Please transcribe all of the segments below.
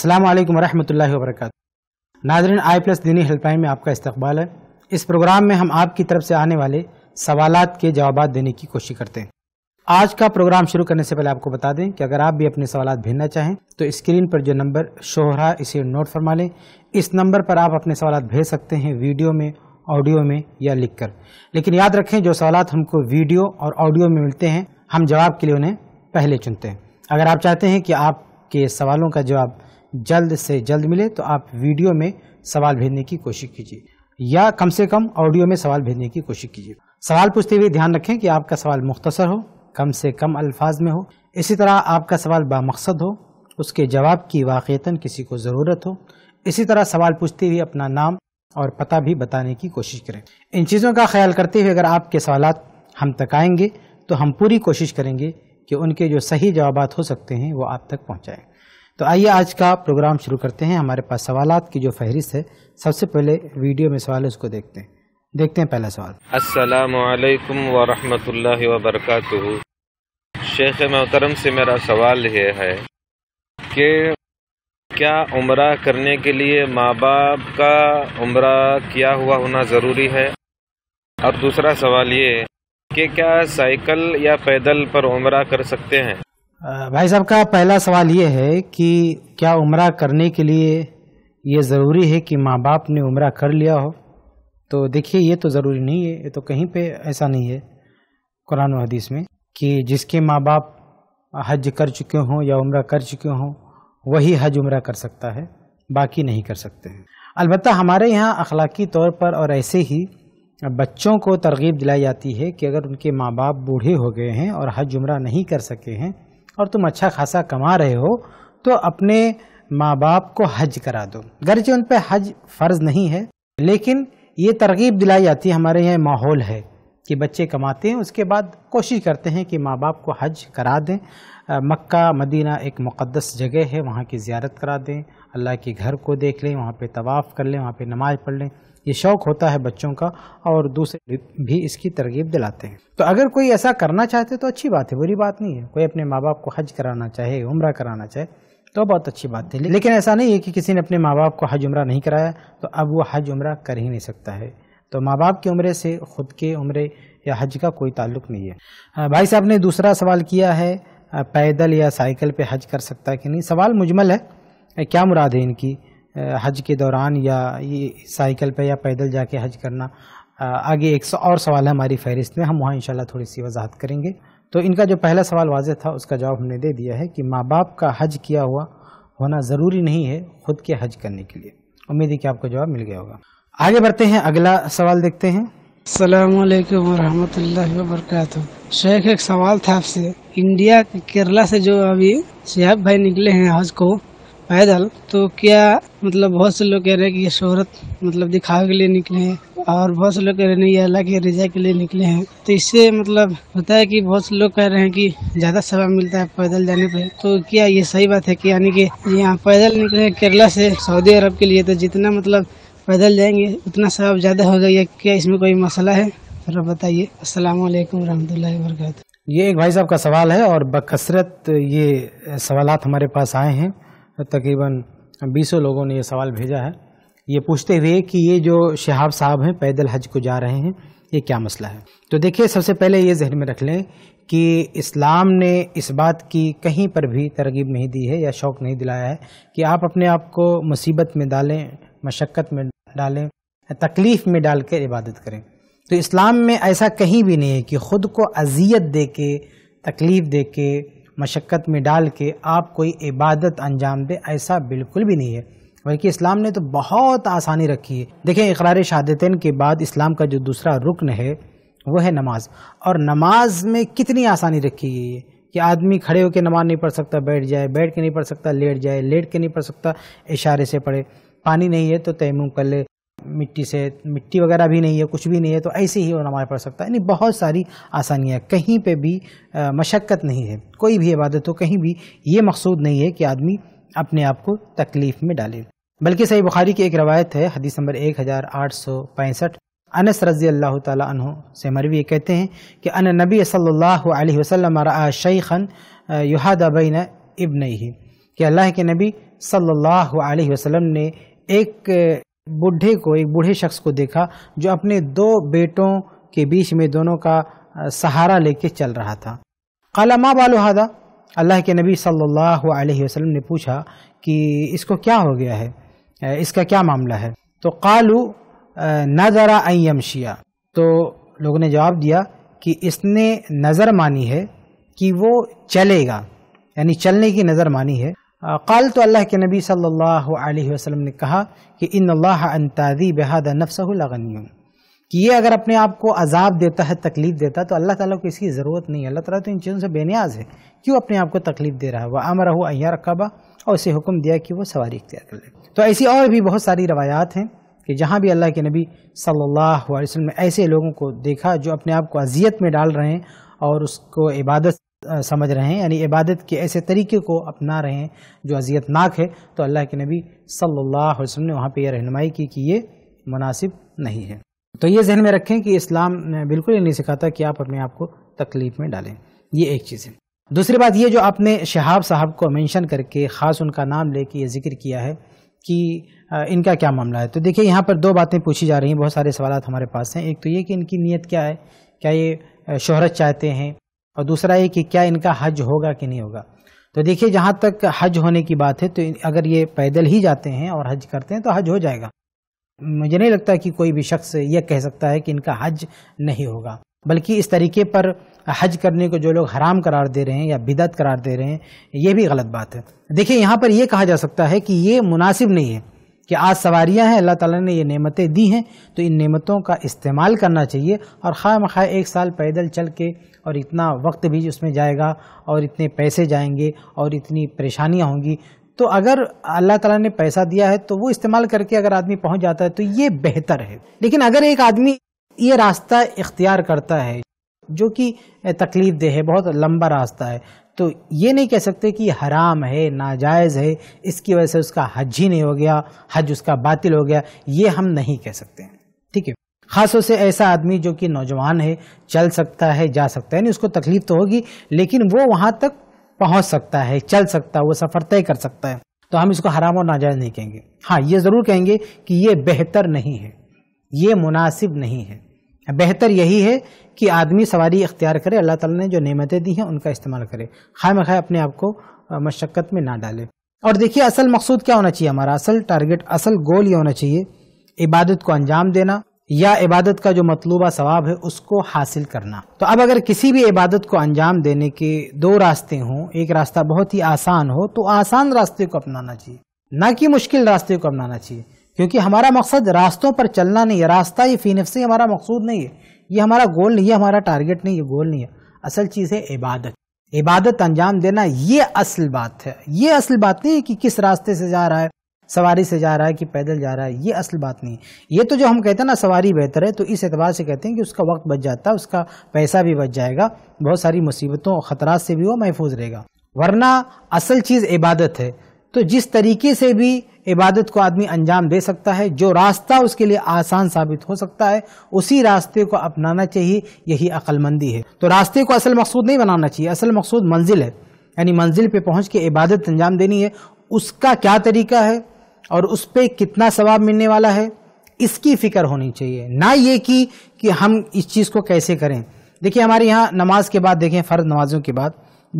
अस्सलाम वालेकुम वरहमतुल्लाहि नाजरन आई प्लस दीनी हेल्पलाइन में आपका इस्तकबाल है इस प्रोग्राम में हम आपकी तरफ से आने वाले सवाल के जवाब देने की कोशिश करते हैं आज का प्रोग्राम शुरू करने से पहले आपको बता दें कि अगर आप भी अपने सवाल भेजना चाहें तो स्क्रीन पर जो नंबर शो हो रहा है इसे नोट फरमा लें इस नंबर पर आप अपने सवाल भेज सकते हैं वीडियो में ऑडियो में या कर लेकिन याद रखें जो सवाल हमको वीडियो और ऑडियो में मिलते हैं हम जवाब के लिए उन्हें पहले चुनते हैं अगर आप चाहते हैं कि आपके सवालों का जवाब जल्द से जल्द मिले तो आप वीडियो में सवाल भेजने की कोशिश कीजिए या कम से कम ऑडियो में सवाल भेजने की कोशिश कीजिए सवाल पूछते हुए ध्यान रखें कि आपका सवाल मुख्तसर हो कम से कम अल्फाज में हो इसी तरह आपका सवाल बामकसद हो उसके जवाब की वाक़ता किसी को ज़रूरत हो इसी तरह सवाल पूछते हुए अपना नाम और पता भी बताने की कोशिश करें इन चीज़ों का ख्याल करते हुए अगर आपके सवाल हम तक आएंगे तो हम पूरी कोशिश करेंगे कि उनके जो सही जवाब हो सकते हैं वो आप तक पहुँचाएँ तो आइए आज का प्रोग्राम शुरू करते हैं हमारे पास सवाल की जो फहरिस्त है सबसे पहले वीडियो में सवाल उसको देखते हैं देखते हैं पहला सवाल असलम वरहमल वबरक शेख मोहतरम से मेरा सवाल यह है कि क्या उम्र करने के लिए माँ बाप का उम्र किया हुआ होना ज़रूरी है और दूसरा सवाल ये कि क्या साइकिल या पैदल पर उम्र कर सकते हैं भाई साहब का पहला सवाल ये है कि क्या उम्र करने के लिए ये ज़रूरी है कि माँ बाप ने उम्र कर लिया हो तो देखिए ये तो ज़रूरी नहीं है ये तो कहीं पे ऐसा नहीं है कुरान हदीस में कि जिसके माँ बाप हज कर चुके हों या उम्र कर चुके हों वही हज उम्र कर सकता है बाकी नहीं कर सकते हैं अलबत् हमारे यहाँ अखलाकी तौर पर और ऐसे ही बच्चों को तरगीब दिलाई जाती है कि अगर उनके माँ बाप बूढ़े हो गए हैं और हज उम्र नहीं कर सके हैं और तुम अच्छा खासा कमा रहे हो तो अपने माँ बाप को हज करा दो गर्ज उन पर हज फ़र्ज़ नहीं है लेकिन ये तरगीब दिलाई जाती है हमारे यहाँ माहौल है कि बच्चे कमाते हैं उसके बाद कोशिश करते हैं कि माँ बाप को हज करा दें मक्का मदीना एक मुक़दस जगह है वहाँ की ज़्यारत करा दें अल्लाह के घर को देख लें वहाँ पे तवाफ़ कर लें वहाँ पे नमाज़ पढ़ लें ये शौक़ होता है बच्चों का और दूसरे भी इसकी तरगीब दिलाते हैं तो अगर कोई ऐसा करना चाहते तो अच्छी बात है बुरी बात नहीं है कोई अपने माँ बाप को हज कराना चाहे उम्र कराना चाहे तो बहुत अच्छी बात है लेकिन ऐसा नहीं है कि किसी ने अपने माँ बाप को हज उम्र नहीं कराया तो अब वो हज उम्र कर ही नहीं सकता है तो माँ बाप की उम्र से ख़ुद के उम्र या हज का कोई ताल्लुक नहीं है भाई साहब ने दूसरा सवाल किया है पैदल या साइकिल पे हज कर सकता है कि नहीं सवाल मुजमल है क्या मुराद है इनकी हज के दौरान या ये साइकिल पे या पैदल जाके हज करना आगे एक सौ और सवाल है हमारी फहरिस्त में हम वहाँ इंशाल्लाह थोड़ी सी वजाहत करेंगे तो इनका जो पहला सवाल वाज था उसका जवाब हमने दे दिया है कि माँ बाप का हज किया हुआ होना ज़रूरी नहीं है ख़ुद के हज करने के लिए उम्मीद है कि आपको जवाब मिल गया होगा आगे बढ़ते हैं अगला सवाल देखते हैं अल्लाम वरहमतुल्लाहि वबरकातुहू शेख एक सवाल था आपसे इंडिया केरला से जो अभी सिहाब भाई निकले हैं हज को पैदल तो क्या मतलब बहुत से लोग कह रहे हैं कि ये शोहरत मतलब दिखावे के लिए निकले हैं और बहुत से लोग कह रहे हैं ये अल्लाह के रिजा के लिए निकले हैं तो इससे मतलब होता है कि बहुत से लोग कह रहे हैं कि ज़्यादा सवाब मिलता है पैदल जाने पर तो क्या ये सही बात है कि यानी कि यहाँ पैदल निकले केरला से सऊदी अरब के लिए तो जितना मतलब पैदल जाएंगे उतना सवाब ज़्यादा होगा या क्या इसमें कोई मसला है जरा बताइए असलम वरहमल वरक ये एक भाई साहब का सवाल है और बकसरत ये सवाल हमारे पास आए हैं तकरीबन बीसों लोगों ने यह सवाल भेजा है ये पूछते हुए कि ये जो शहाब साहब हैं पैदल हज को जा रहे हैं ये क्या मसला है तो देखिए सबसे पहले ये जहन में रख लें कि इस्लाम ने इस बात की कहीं पर भी तरगीब नहीं दी है या शौक़ नहीं दिलाया है कि आप अपने आप को मुसीबत में डालें मशक्क़त में डालें तकलीफ़ में डाल कर इबादत करें तो इस्लाम में ऐसा कहीं भी नहीं है कि ख़ुद को अजियत दे के तकलीफ़ दे के मशक्क़त में डाल के आप कोई इबादत अंजाम दें ऐसा बिल्कुल भी नहीं है बल्कि इस्लाम ने तो बहुत आसानी रखी है देखें इकरार शहादतन के बाद इस्लाम का जो दूसरा रुकन है वो है नमाज और नमाज में कितनी आसानी रखी गई है कि आदमी खड़े होकर नमाज नहीं पढ़ सकता बैठ जाए बैठ के नहीं पढ़ सकता लेट जाए लेट के नहीं पढ़ सकता इशारे से पढ़े पानी नहीं है तो तयमुम कर ले मिट्टी से मिट्टी वगैरह भी नहीं है कुछ भी नहीं है तो ऐसे ही वो नमाज पढ़ सकता है यानी बहुत सारी आसानियाँ कहीं पे भी मशक्क़त नहीं है कोई भी इबादत हो कहीं भी ये मकसूद नहीं है कि आदमी अपने आप को तकलीफ़ में डाले बल्कि सही बुखारी की एक रवायत है हदीस नंबर एक हज़ार आठ सौ पैंसठ अनस रजी अल्लाह तु से मरवी कहते हैं कि अन नबी सल्ला वसलम शैखन युहादबिन इबन ही कि अल्लाह के नबी सल्लल्लाहु अलैहि वसल्लम ने एक बूढ़े को एक बूढ़े शख्स को देखा जो अपने दो बेटों के बीच में दोनों का सहारा लेके चल रहा था काला माँ बालुहादा अल्लाह के नबी सल्लल्लाहु अलैहि वसल्लम ने पूछा कि इसको क्या हो गया है इसका क्या मामला है तो कालू नजरा शिया तो लोगों ने जवाब दिया कि इसने नज़र मानी है कि वो चलेगा यानी चलने की नज़र मानी है कल तो अल्लाह के नबी सल्लल्लाहु अलैहि वसल्लम ने कहा कि इन अल्लाह अंतादी बेहद नफसगनी कि ये अगर अपने आप को अजाब देता है तकलीफ देता है तो अल्लाह ताला को इसकी ज़रूरत नहीं है अल्लाह ताला तो इन चीज़ों से बेनियाज है क्यों अपने आप को तकलीफ दे रहा है वह अमर हो अया रकबा और उसे हुक्म दिया कि वो सवारी इख्तियार कर ले तो ऐसी और भी बहुत सारी रवायात हैं कि जहाँ भी अल्लाह के नबी सल्लल्लाहु अलैहि वसल्लम ने ऐसे लोगों को देखा जो अपने आप को अजियत में डाल रहे हैं और उसको इबादत समझ रहे हैं यानी इबादत के ऐसे तरीके को अपना रहे हैं जो अजियतनाक है तो अल्लाह के नबी सल्लल्लाहु अलैहि वसल्लम ने वहाँ पे यह रहनुमाई की कि ये मुनासिब नहीं है तो ये जहन में रखें कि इस्लाम बिल्कुल ये नहीं सिखाता कि आप अपने आप को तकलीफ में डालें ये एक चीज़ है दूसरी बात ये जो आपने शहाब साहब को मेंशन करके ख़ास उनका नाम लेके ये जिक्र किया है कि इनका क्या मामला है तो देखिए यहाँ पर दो बातें पूछी जा रही हैं बहुत सारे सवाल हमारे पास हैं एक तो ये कि इनकी नीयत क्या है क्या ये शोहरत चाहते हैं और दूसरा ये कि क्या इनका हज होगा कि नहीं होगा तो देखिए जहाँ तक हज होने की बात है तो अगर ये पैदल ही जाते हैं और हज करते हैं तो हज हो जाएगा मुझे नहीं लगता कि कोई भी शख्स यह कह सकता है कि इनका हज नहीं होगा बल्कि इस तरीके पर हज करने को जो लोग हराम करार दे रहे हैं या बिदत करार दे रहे हैं ये भी गलत बात है देखिए यहाँ पर यह कहा जा सकता है कि ये मुनासिब नहीं है कि आज सवारियां हैं अल्लाह ताला ने ये नेमतें दी हैं तो इन नेमतों का इस्तेमाल करना चाहिए और खा मखा एक साल पैदल चल के और इतना वक्त भी उसमें जाएगा और इतने पैसे जाएंगे और इतनी परेशानियाँ होंगी तो अगर अल्लाह ताला ने पैसा दिया है तो वो इस्तेमाल करके अगर आदमी पहुंच जाता है तो ये बेहतर है लेकिन अगर एक आदमी ये रास्ता इख्तियार करता है जो कि तकलीफ देह है बहुत लंबा रास्ता है तो ये नहीं कह सकते कि हराम है नाजायज़ है इसकी वजह से उसका हज ही नहीं हो गया हज उसका बातिल हो गया ये हम नहीं कह सकते ठीक है खासतौर से ऐसा आदमी जो कि नौजवान है चल सकता है जा सकता है यानी उसको तकलीफ तो होगी लेकिन वो वहाँ तक पहुँच सकता है चल सकता है वो सफ़र तय कर सकता है तो हम इसको हराम और नाजायज़ नहीं कहेंगे हाँ ये ज़रूर कहेंगे कि ये बेहतर नहीं है ये मुनासिब नहीं है बेहतर यही है कि आदमी सवारी इख्तियार करे अल्लाह ताला ने जो नेमतें दी हैं उनका इस्तेमाल करे खाए मखाए अपने आप को मशक्क़त में ना डाले और देखिए असल मकसूद क्या होना चाहिए हमारा असल टारगेट असल गोल ये होना चाहिए इबादत को अंजाम देना या इबादत का जो मतलूबा सवाब है उसको हासिल करना तो अब अगर किसी भी इबादत को अंजाम देने के दो रास्ते हों एक रास्ता बहुत ही आसान हो तो आसान रास्ते को अपनाना चाहिए ना कि मुश्किल रास्ते को अपनाना चाहिए क्योंकि हमारा मकसद रास्तों पर चलना नहीं है रास्ता ये फ़ी से हमारा मकसूद नहीं है ये हमारा गोल नहीं है हमारा टारगेट नहीं है गोल नहीं है असल चीज़ है इबादत इबादत अंजाम देना ये असल बात है ये असल बात नहीं है कि किस रास्ते से जा रहा है सवारी से जा रहा है कि पैदल जा रहा है ये असल बात नहीं है ये तो जो हम कहते हैं ना सवारी बेहतर है तो इस एतबार से कहते हैं कि उसका वक्त बच जाता है उसका पैसा भी बच जाएगा बहुत सारी मुसीबतों और खतरा से भी वो महफूज रहेगा वरना असल चीज़ इबादत है तो जिस तरीके से भी इबादत को आदमी अंजाम दे सकता है जो रास्ता उसके लिए आसान साबित हो सकता है उसी रास्ते को अपनाना चाहिए यही अक्लमंदी है तो रास्ते को असल मकसूद नहीं बनाना चाहिए असल मकसूद मंजिल है यानी मंजिल पे पहुंच के इबादत अंजाम देनी है उसका क्या तरीका है और उस पर कितना सवाब मिलने वाला है इसकी फिक्र होनी चाहिए ना ये कि कि हम इस चीज़ को कैसे करें देखिए हमारे यहाँ नमाज के बाद देखें फ़र्ज नमाजों के बाद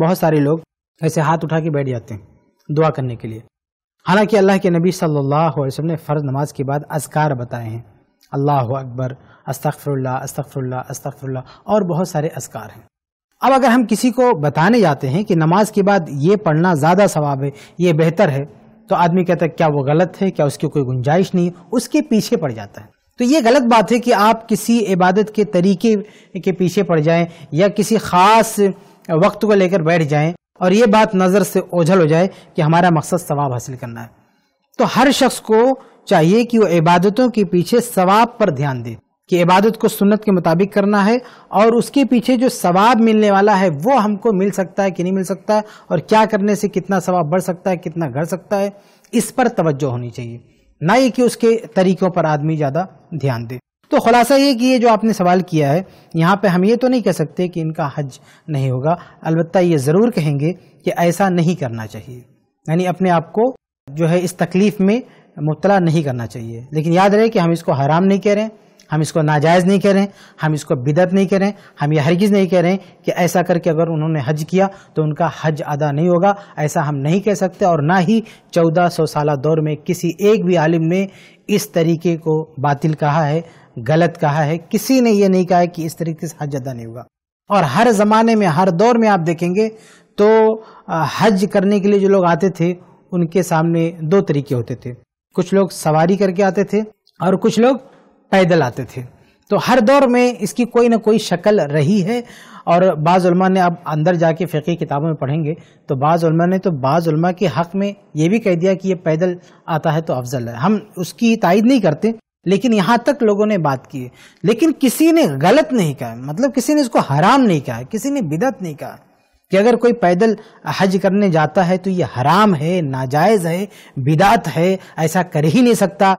बहुत सारे लोग ऐसे हाथ उठा के बैठ जाते हैं दुआ करने के लिए हालांकि अल्लाह के नबी सल्लल्लाहु अलैहि वसल्लम ने फ़र्ज़ नमाज के बाद अजकार बताए हैं अल्लाह अकबर अस्तफ़रुल्ला अस्तफ़रुल्ला अस्तफ़रुल्ला और बहुत सारे असकार हैं अब अगर हम किसी को बताने जाते हैं कि नमाज के बाद ये पढ़ना ज़्यादा सवाब है ये बेहतर है तो आदमी कहता है क्या वो गलत है क्या उसकी कोई गुंजाइश नहीं उसके पीछे पड़ जाता है तो ये गलत बात है कि आप किसी इबादत के तरीके के पीछे पड़ जाएं या किसी ख़ास वक्त को लेकर बैठ जाएं और ये बात नज़र से ओझल हो जाए कि हमारा मकसद सवाब हासिल करना है तो हर शख्स को चाहिए कि वो इबादतों के पीछे सवाब पर ध्यान दे कि इबादत को सुन्नत के मुताबिक करना है और उसके पीछे जो सवाब मिलने वाला है वो हमको मिल सकता है कि नहीं मिल सकता है और क्या करने से कितना सवाब बढ़ सकता है कितना घट सकता है इस पर तवज्जो होनी चाहिए ना ये कि उसके तरीकों पर आदमी ज़्यादा ध्यान दे तो खुलासा ये कि ये जो आपने सवाल किया है यहाँ पे हम ये तो नहीं कह सकते कि इनका हज नहीं होगा अलबत्त ये ज़रूर कहेंगे कि ऐसा नहीं करना चाहिए यानी अपने आप को जो है इस तकलीफ़ में मुबला नहीं करना चाहिए लेकिन याद रहे कि हम इसको हराम नहीं कह रहे हम इसको नाजायज़ नहीं कह रहे हम इसको बिदत नहीं कह रहे हम यह हरगिज़ नहीं कह रहे कि ऐसा करके अगर उन्होंने हज किया तो उनका हज अदा नहीं होगा ऐसा हम नहीं कह सकते और ना ही चौदह सौ साल दौर में किसी एक भी आलिम ने इस तरीके को बातिल कहा है गलत कहा है किसी ने यह नहीं कहा है कि इस तरीके से हज अदा नहीं होगा और हर ज़माने में हर दौर में आप देखेंगे तो हज करने के लिए जो लोग आते थे उनके सामने दो तरीके होते थे कुछ लोग सवारी करके आते थे और कुछ लोग पैदल आते थे तो हर दौर में इसकी कोई ना कोई शक्ल रही है और बाज़ुलमा ने अब अंदर जाके फ़िकी किताबों में पढ़ेंगे तो बाज़ुलमा ने तो बाज़ुलमा के हक़ में ये भी कह दिया कि ये पैदल आता है तो अफजल है हम उसकी तायद नहीं करते लेकिन यहां तक लोगों ने बात की लेकिन किसी ने गलत नहीं कहा मतलब किसी ने इसको हराम नहीं कहा किसी ने बिदत नहीं कहा कि अगर कोई पैदल हज करने जाता है तो ये हराम है नाजायज है बिदात है ऐसा कर ही नहीं सकता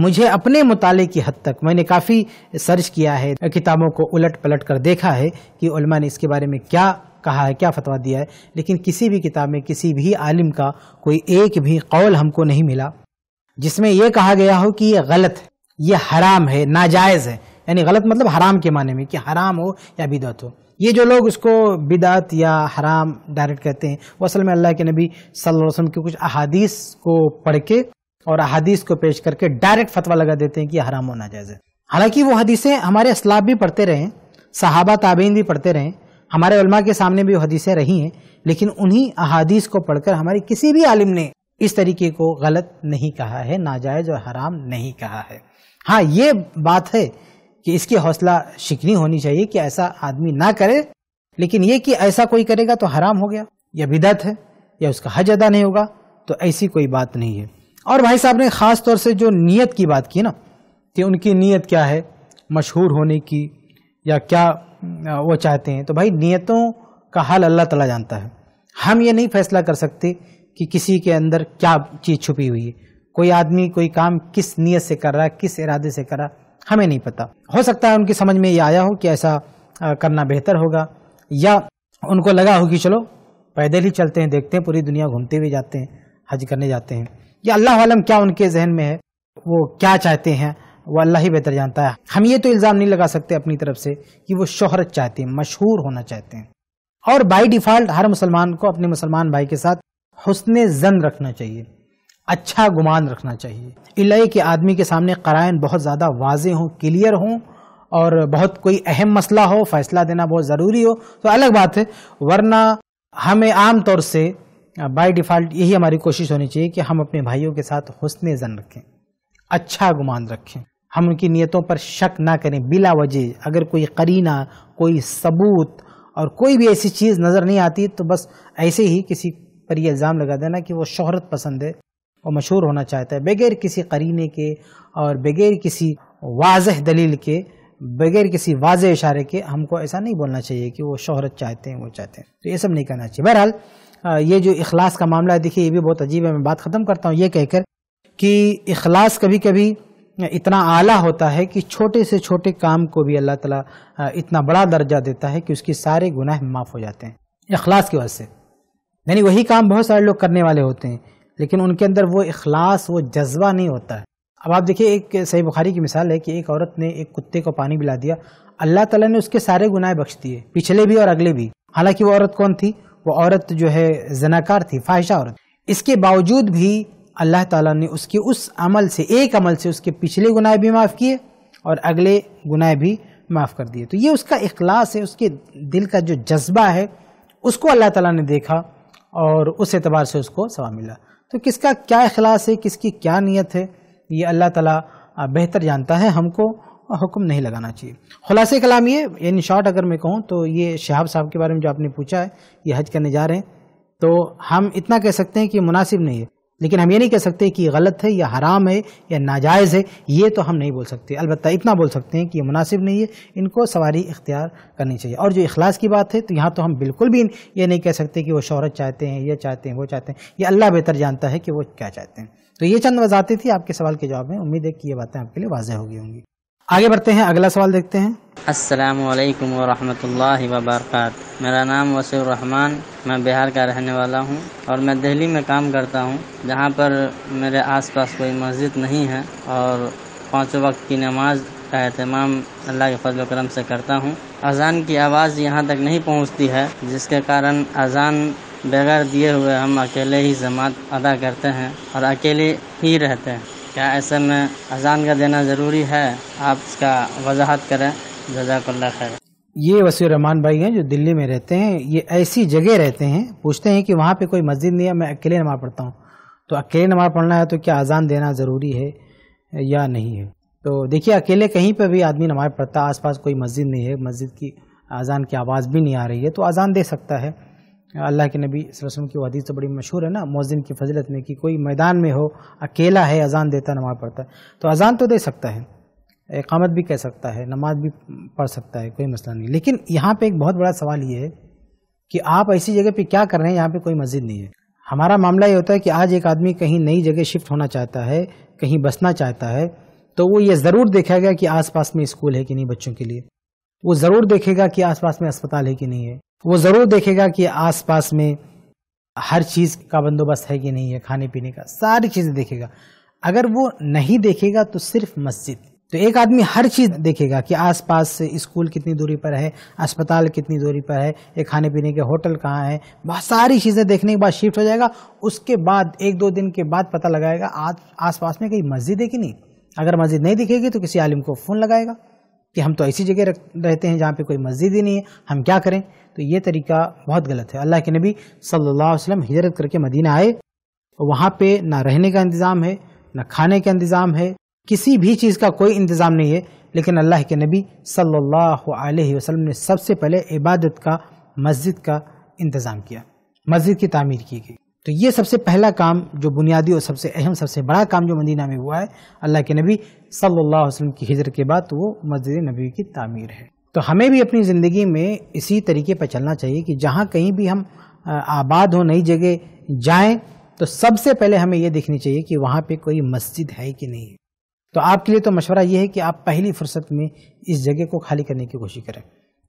मुझे अपने मुताले की हद तक मैंने काफ़ी सर्च किया है किताबों को उलट पलट कर देखा है कि उलमा ने इसके बारे में क्या कहा है क्या फतवा दिया है लेकिन किसी भी किताब में किसी भी आलिम का कोई एक भी कौल हमको नहीं मिला जिसमें यह कहा गया हो कि यह गलत है ये हराम है नाजायज़ है यानी गलत मतलब हराम के माने में कि हराम हो या बिदत हो ये जो लोग इसको बिदात या हराम डायरेक्ट कहते हैं वो असल में अल्लाह के नबी सल्लल्लाहु अलैहि वसल्लम की कुछ अहादीस को पढ़ के और अहादीस को पेश करके डायरेक्ट फतवा लगा देते हैं कि हराम हो जायज़ है हालांकि वो हदीसें हमारे असलाब भी पढ़ते रहें सहाबा ताबेन भी पढ़ते रहें हमारे उलमा के सामने भी वो हदीसें रही हैं लेकिन उन्हीं अहादीस को पढ़कर हमारे किसी भी आलिम ने इस तरीके को गलत नहीं कहा है नाजायज़ और हराम नहीं कहा है हाँ ये बात है कि इसकी हौसला शिकनी होनी चाहिए कि ऐसा आदमी ना करे लेकिन ये कि ऐसा कोई करेगा तो हराम हो गया या बिदत है या उसका हज अदा नहीं होगा तो ऐसी कोई बात नहीं है और भाई साहब ने ख़ास तौर से जो नीयत की बात की ना कि उनकी नीयत क्या है मशहूर होने की या क्या वो चाहते हैं तो भाई नीयतों का हाल अल्लाह तला जानता है हम ये नहीं फैसला कर सकते कि किसी के अंदर क्या चीज़ छुपी हुई है कोई आदमी कोई काम किस नीयत से कर रहा है किस इरादे से कर रहा है हमें नहीं पता हो सकता है उनकी समझ में ये आया हो कि ऐसा करना बेहतर होगा या उनको लगा हो कि चलो पैदल ही चलते हैं देखते हैं पूरी दुनिया घूमते हुए जाते हैं हज करने जाते हैं या अल्लाह वालम क्या उनके जहन में है वो क्या चाहते हैं वो अल्लाह ही बेहतर जानता है हम ये तो इल्ज़ाम नहीं लगा सकते अपनी तरफ से कि वो शोहरत चाहते हैं मशहूर होना चाहते हैं और बाई डिफ़ॉल्ट हर मुसलमान को अपने मुसलमान भाई के साथ हुसन जन रखना चाहिए अच्छा गुमान रखना चाहिए इलाई के आदमी के सामने कराइन बहुत ज़्यादा वाज हों क्लियर हों और बहुत कोई अहम मसला हो फैसला देना बहुत ज़रूरी हो तो अलग बात है वरना हमें आम तौर से बाय डिफ़ॉल्ट यही हमारी कोशिश होनी चाहिए कि हम अपने भाइयों के साथ हसन जन रखें अच्छा गुमान रखें हम उनकी नीयतों पर शक ना करें बिला वजह अगर कोई करीना कोई सबूत और कोई भी ऐसी चीज़ नज़र नहीं आती तो बस ऐसे ही किसी पर यह इल्ज़ाम लगा देना कि वो शहरत पसंद है और मशहूर होना चाहता है बगैर किसी करीने के और बगैर किसी वाज दलील के बगैर किसी वाज इशारे के हमको ऐसा नहीं बोलना चाहिए कि वो शोहरत चाहते हैं वो चाहते हैं तो ये सब नहीं करना चाहिए बहरहाल ये जो इखलास का मामला है देखिए ये भी बहुत अजीब है मैं बात ख़त्म करता हूँ ये कहकर कि अखलास कभी कभी इतना आला होता है कि छोटे से छोटे काम को भी अल्लाह ताला इतना बड़ा दर्जा देता है कि उसके सारे गुनाह माफ़ हो जाते हैं अखलास की वजह से यानी वही काम बहुत सारे लोग करने वाले होते हैं लेकिन उनके अंदर वो अखलास वो जज्बा नहीं होता है अब आप देखिए एक सही बुखारी की मिसाल है कि एक औरत ने एक कुत्ते को पानी पिला दिया अल्लाह तला ने उसके सारे गुनाह बख्श दिए पिछले भी और अगले भी हालांकि वो औरत कौन थी वो औरत जो है जनाकार थी फाहिशा औरत इसके बावजूद भी अल्लाह ताला ने उसके उस अमल से एक अमल से उसके पिछले गुनाह भी माफ़ किए और अगले गुनाह भी माफ़ कर दिए तो ये उसका अखलास है उसके दिल का जो जज्बा है उसको अल्लाह ताला ने देखा और उस एतबार से उसको सवा मिला तो किसका क्या अखलास है किसकी क्या नीयत है ये अल्लाह ताला बेहतर जानता है हमको हुक्म नहीं लगाना चाहिए खुलासे कलाम ये इन शॉर्ट अगर मैं कहूँ तो ये शहाब साहब के बारे में जो आपने पूछा है ये हज करने जा रहे हैं तो हम इतना कह सकते हैं कि मुनासिब नहीं है लेकिन हम ये नहीं कह सकते कि गलत है या हराम है या नाजायज़ है ये तो हम नहीं बोल सकते अलबत्त इतना बोल सकते हैं कि ये मुनासिब नहीं है इनको सवारी इख्तियार करनी चाहिए और जो अखलास की बात है तो यहाँ तो हम बिल्कुल भी ये नहीं कह सकते कि वो शहरत चाहते हैं ये चाहते हैं वो चाहते हैं ये अल्लाह बेहतर जानता है कि वो क्या चाहते हैं तो ये चंद वजाते थी आपके सवाल के जवाब में उम्मीद है कि ये बातें आपके लिए वाजह होगी होंगी आगे बढ़ते हैं अगला सवाल देखते हैं असलम वालेकुम वरहमतुल्लाहि मेरा नाम वसीमान मैं बिहार का रहने वाला हूँ और मैं दिल्ली में काम करता हूँ जहाँ पर मेरे आसपास कोई मस्जिद नहीं है और पाँचों वक्त की नमाज का अहतमाम अल्लाह के फजल करम से करता हूँ अजान की आवाज़ यहाँ तक नहीं पहुँचती है जिसके कारण अजान बगैर दिए हुए हम अकेले ही जमात अदा करते हैं और अकेले ही रहते हैं क्या ऐसे में अजान का देना ज़रूरी है आप इसका वजाहत करें जजाकल्ला खैर ये वसी रहमान भाई हैं जो दिल्ली में रहते हैं ये ऐसी जगह रहते हैं पूछते हैं कि वहाँ पे कोई मस्जिद नहीं है मैं अकेले नमाज़ पढ़ता हूँ तो अकेले नमाज़ पढ़ना है तो क्या अजान देना ज़रूरी है या नहीं है तो देखिए अकेले कहीं पर भी आदमी नमाज़ पढ़ता आसपास कोई मस्जिद नहीं है मस्जिद की अजान की आवाज़ भी नहीं आ रही है तो अजान दे सकता है अल्लाह के नबी वसम की वादी तो बड़ी मशहूर है ना मौजिन की फजलत में कि कोई मैदान में हो अकेला है अजान देता नमाज पढ़ता है तो अजान तो दे सकता है एकामत भी कह सकता है नमाज भी पढ़ सकता है कोई मसला नहीं लेकिन यहाँ पे एक बहुत बड़ा सवाल ये है कि आप ऐसी जगह पे क्या कर रहे हैं यहाँ पे कोई मस्जिद नहीं है हमारा मामला ये होता है कि आज एक आदमी कहीं नई जगह शिफ्ट होना चाहता है कहीं बसना चाहता है तो वो ये ज़रूर देखेगा कि आसपास में स्कूल है कि नहीं बच्चों के लिए वो ज़रूर देखेगा कि आसपास में अस्पताल है कि नहीं है वो ज़रूर देखेगा कि आसपास में हर चीज़ का बंदोबस्त है कि नहीं है खाने पीने का सारी चीज़ें देखेगा अगर वो नहीं देखेगा तो सिर्फ मस्जिद तो एक आदमी हर चीज़ देखेगा कि आसपास से स्कूल कितनी दूरी पर है अस्पताल कितनी दूरी पर है ये खाने पीने के होटल कहाँ है बहुत सारी चीज़ें देखने के बाद शिफ्ट हो जाएगा उसके बाद एक दो दिन के बाद पता लगाएगा आज आस पास में कहीं मस्जिद है कि नहीं अगर मस्जिद नहीं दिखेगी तो किसी आलिम को फ़ोन लगाएगा कि हम तो ऐसी जगह रहते हैं जहाँ पे कोई मस्जिद ही नहीं है हम क्या करें तो ये तरीका बहुत गलत है अल्लाह के नबी सल्लल्लाहु अलैहि वसल्लम हिजरत करके मदीना आए वहाँ पे ना रहने का इंतज़ाम है ना खाने का इंतज़ाम है किसी भी चीज़ का कोई इंतज़ाम नहीं है लेकिन अल्लाह के नबी सल्लल्लाहु अलैहि वसल्लम ने सबसे पहले इबादत का मस्जिद का इंतज़ाम किया मस्जिद की तामीर की गई तो ये सबसे पहला काम जो बुनियादी और सबसे अहम सबसे बड़ा काम जो मदीना में हुआ है अल्लाह के नबी सल्लल्लाहु अलैहि वसल्लम की हिजर के बाद तो वो मस्जिद नबी की तामीर है तो हमें भी अपनी ज़िंदगी में इसी तरीके पर चलना चाहिए कि जहाँ कहीं भी हम आबाद हो नई जगह जाएँ तो सबसे पहले हमें यह देखनी चाहिए कि वहाँ पर कोई मस्जिद है कि नहीं तो आपके लिए तो मशवरा यह है कि आप पहली फुर्सत में इस जगह को खाली करने की कोशिश करें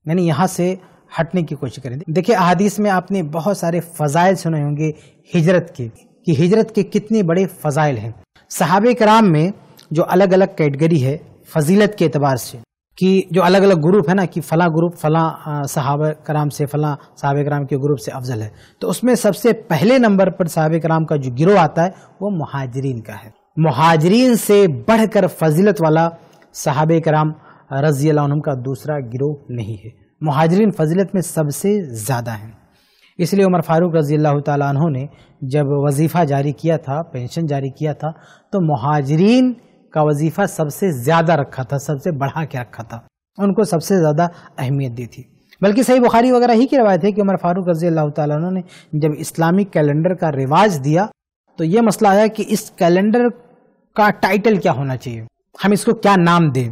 यानी यहाँ से हटने की कोशिश करें देखिए अहादीस में आपने बहुत सारे फ़जाइल सुने होंगे हिजरत के कि हिजरत के कितने बड़े फ़जाइल हैं साहब कराम में जो अलग अलग कैटेगरी है फजीलत के अतबार से कि जो अलग अलग ग्रुप है ना कि फ़ला ग्रुप फ़ला सहाब कराम से फ़ला साहब कराम के ग्रुप से अफजल है तो उसमें सबसे पहले नंबर पर साहब कराम का जो गिरोह आता है वो महाजरीन का है महाजरीन से बढ़कर फजीलत वाला साहब कराम रजी का दूसरा गिरोह नहीं है महाजरीन फजीलत में सबसे ज़्यादा हैं इसलिए उमर फारूक रजी अल्लाह तु ने जब वजीफ़ा जारी किया था पेंशन जारी किया था तो महाजरीन का वजीफ़ा सबसे ज़्यादा रखा था सबसे बढ़ा के रखा था उनको सबसे ज़्यादा अहमियत दी थी बल्कि सही बुखारी वगैरह ही की रवायत है कि उमर फारूक रजी अल्लाह तु ने जब इस्लामिक कैलेंडर का रिवाज दिया तो ये मसला आया कि इस कैलेंडर का टाइटल क्या होना चाहिए हम इसको क्या नाम दें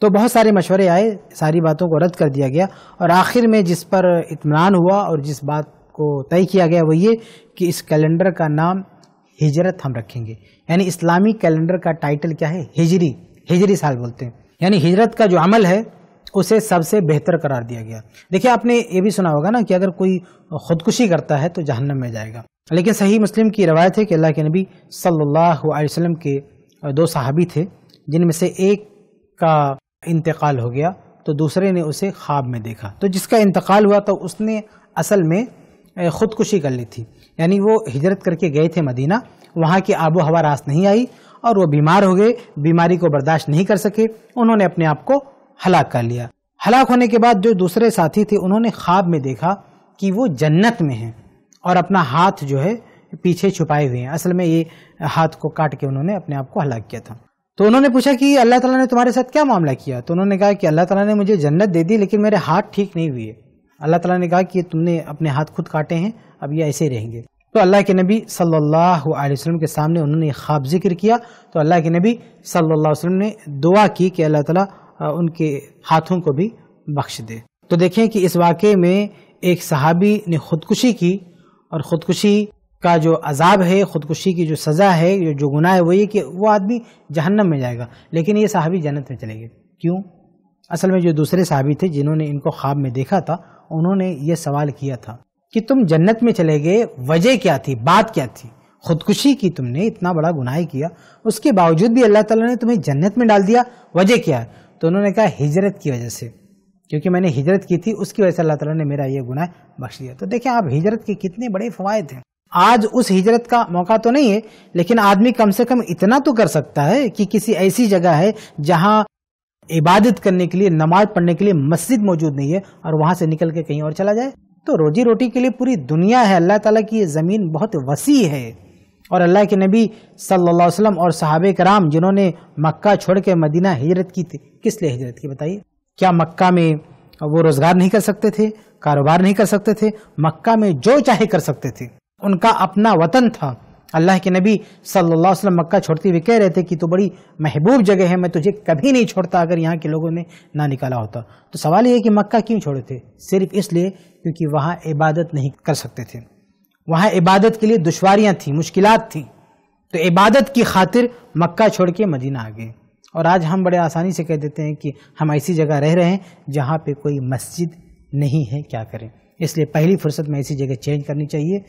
तो बहुत सारे मशवरे आए सारी बातों को रद्द कर दिया गया और आखिर में जिस पर इतमान हुआ और जिस बात को तय किया गया वो ये कि इस कैलेंडर का नाम हिजरत हम रखेंगे यानी इस्लामी कैलेंडर का टाइटल क्या है हिजरी हिजरी साल बोलते हैं यानी हिजरत का जो अमल है उसे सबसे बेहतर करार दिया गया देखिए आपने ये भी सुना होगा ना कि अगर कोई खुदकुशी करता है तो जहन्नम में जाएगा लेकिन सही मुस्लिम की रवायत है कि अल्लाह के नबी सल्लल्लाहु अलैहि वसल्लम के दो साहबी थे जिनमें से एक का इंतकाल हो गया तो दूसरे ने उसे ख्वाब में देखा तो जिसका इंतकाल हुआ तो उसने असल में ख़ुदकुशी कर ली थी यानी वो हिजरत करके गए थे मदीना वहाँ की आबो हवा रास नहीं आई और वो बीमार हो गए बीमारी को बर्दाश्त नहीं कर सके उन्होंने अपने आप को हलाक कर लिया हलाक होने के बाद जो दूसरे साथी थे उन्होंने ख्वाब में देखा कि वो जन्नत में हैं और अपना हाथ जो है पीछे छुपाए हुए हैं असल में ये हाथ को काट के उन्होंने अपने आप को हलाक किया था तो उन्होंने पूछा कि अल्लाह ताला ने तुम्हारे साथ क्या मामला किया तो उन्होंने कहा कि अल्लाह ताला ने मुझे जन्नत दे दी लेकिन मेरे हाथ ठीक नहीं हुए अल्लाह ताला ने कहा कि तुमने अपने हाथ खुद काटे हैं अब ये ऐसे रहेंगे तो अल्लाह के नबी सल्लल्लाहु अलैहि वसल्लम के सामने उन्होंने ख्वाब जिक्र किया तो अल्लाह के नबी सल्लल्लाहु अलैहि वसल्लम ने दुआ की कि अल्लाह ताला उनके हाथों को भी बख्श दे तो देखें कि इस वाक़े में एक सहाबी ने खुदकुशी की और ख़ुदकुशी का जो अजाब है ख़ुदकुशी की जो सज़ा है जो जो गुनाह है वो ये कि वो आदमी जहन्नम में जाएगा लेकिन ये साहबी जन्नत में चले गए क्यों असल में जो दूसरे साहबी थे जिन्होंने इनको ख्वाब में देखा था उन्होंने ये सवाल किया था कि तुम जन्नत में चले गए वजह क्या थी बात क्या थी खुदकुशी की तुमने इतना बड़ा गुनाह किया उसके बावजूद भी अल्लाह तला ने तुम्हें जन्नत में डाल दिया वजह क्या है तो उन्होंने कहा हिजरत की वजह से क्योंकि मैंने हिजरत की थी उसकी वजह से अल्लाह तला ने मेरा ये गुनाह बख्श दिया तो देखिए आप हिजरत के कितने बड़े फवायद हैं आज उस हिजरत का मौका तो नहीं है लेकिन आदमी कम से कम इतना तो कर सकता है कि किसी ऐसी जगह है जहां इबादत करने के लिए नमाज पढ़ने के लिए मस्जिद मौजूद नहीं है और वहां से निकल के कहीं और चला जाए तो रोजी रोटी के लिए पूरी दुनिया है अल्लाह ताला की ये ज़मीन बहुत वसी है और अल्लाह के नबी सल्लल्लाहु अलैहि वसल्लम और साहब कराम जिन्होंने मक्का छोड़ के मदीना हिजरत की थी किस लिए हिजरत की बताइए क्या मक्का में वो रोज़गार नहीं कर सकते थे कारोबार नहीं कर सकते थे मक्का में जो चाहे कर सकते थे उनका अपना वतन था अल्लाह के नबी सल्लल्लाहु अलैहि वसल्लम मक्का छोड़ते हुए कह रहे थे कि तो बड़ी महबूब जगह है मैं तुझे कभी नहीं छोड़ता अगर यहाँ के लोगों ने ना निकाला होता तो सवाल ये है कि मक्का क्यों छोड़े थे सिर्फ इसलिए क्योंकि वहाँ इबादत नहीं कर सकते थे वहाँ इबादत के लिए दुशारियाँ थी मुश्किल थी तो इबादत की खातिर मक्का छोड़ के मदीना आ गए और आज हम बड़े आसानी से कह देते हैं कि हम ऐसी जगह रह रहे हैं जहाँ पर कोई मस्जिद नहीं है क्या करें इसलिए पहली फुर्सत में ऐसी जगह चेंज करनी चाहिए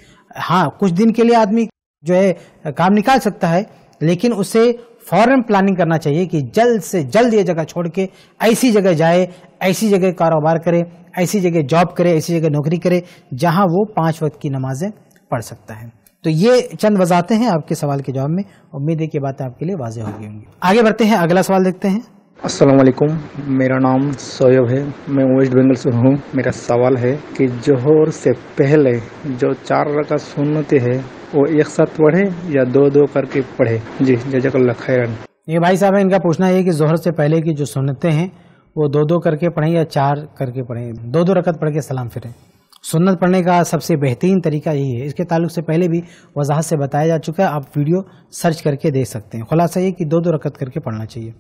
हाँ कुछ दिन के लिए आदमी जो है काम निकाल सकता है लेकिन उसे फॉरन प्लानिंग करना चाहिए कि जल्द से जल्द ये जगह छोड़ के ऐसी जगह जाए ऐसी जगह कारोबार करे ऐसी जगह जॉब करे ऐसी जगह नौकरी करे जहाँ वो पाँच वक्त की नमाजें पढ़ सकता है तो ये चंद वजाते हैं आपके सवाल के जवाब में उम्मीद है कि बातें आपके लिए वाजे होगी होंगी आगे बढ़ते हैं अगला सवाल देखते हैं अस्सलाम वालेकुम मेरा नाम सोयब है मैं वेस्ट बंगल से हूँ मेरा सवाल है कि जोहर से पहले जो चार रकात सुनते है वो एक साथ पढ़े या दो दो करके पढ़े जी जजाकल्ला खैरन ये भाई साहब इनका पूछना है कि जोहर से पहले की जो सुनते हैं वो दो दो करके पढ़ें या चार करके पढ़ें दो दो रकत पढ़ के सलाम फिरें सुन्नत पढ़ने का सबसे बेहतरीन तरीका यही है इसके ताल्लुक से पहले भी वजाहत से बताया जा चुका है आप वीडियो सर्च करके देख सकते हैं खुलासा ये कि दो दो रकत करके पढ़ना चाहिए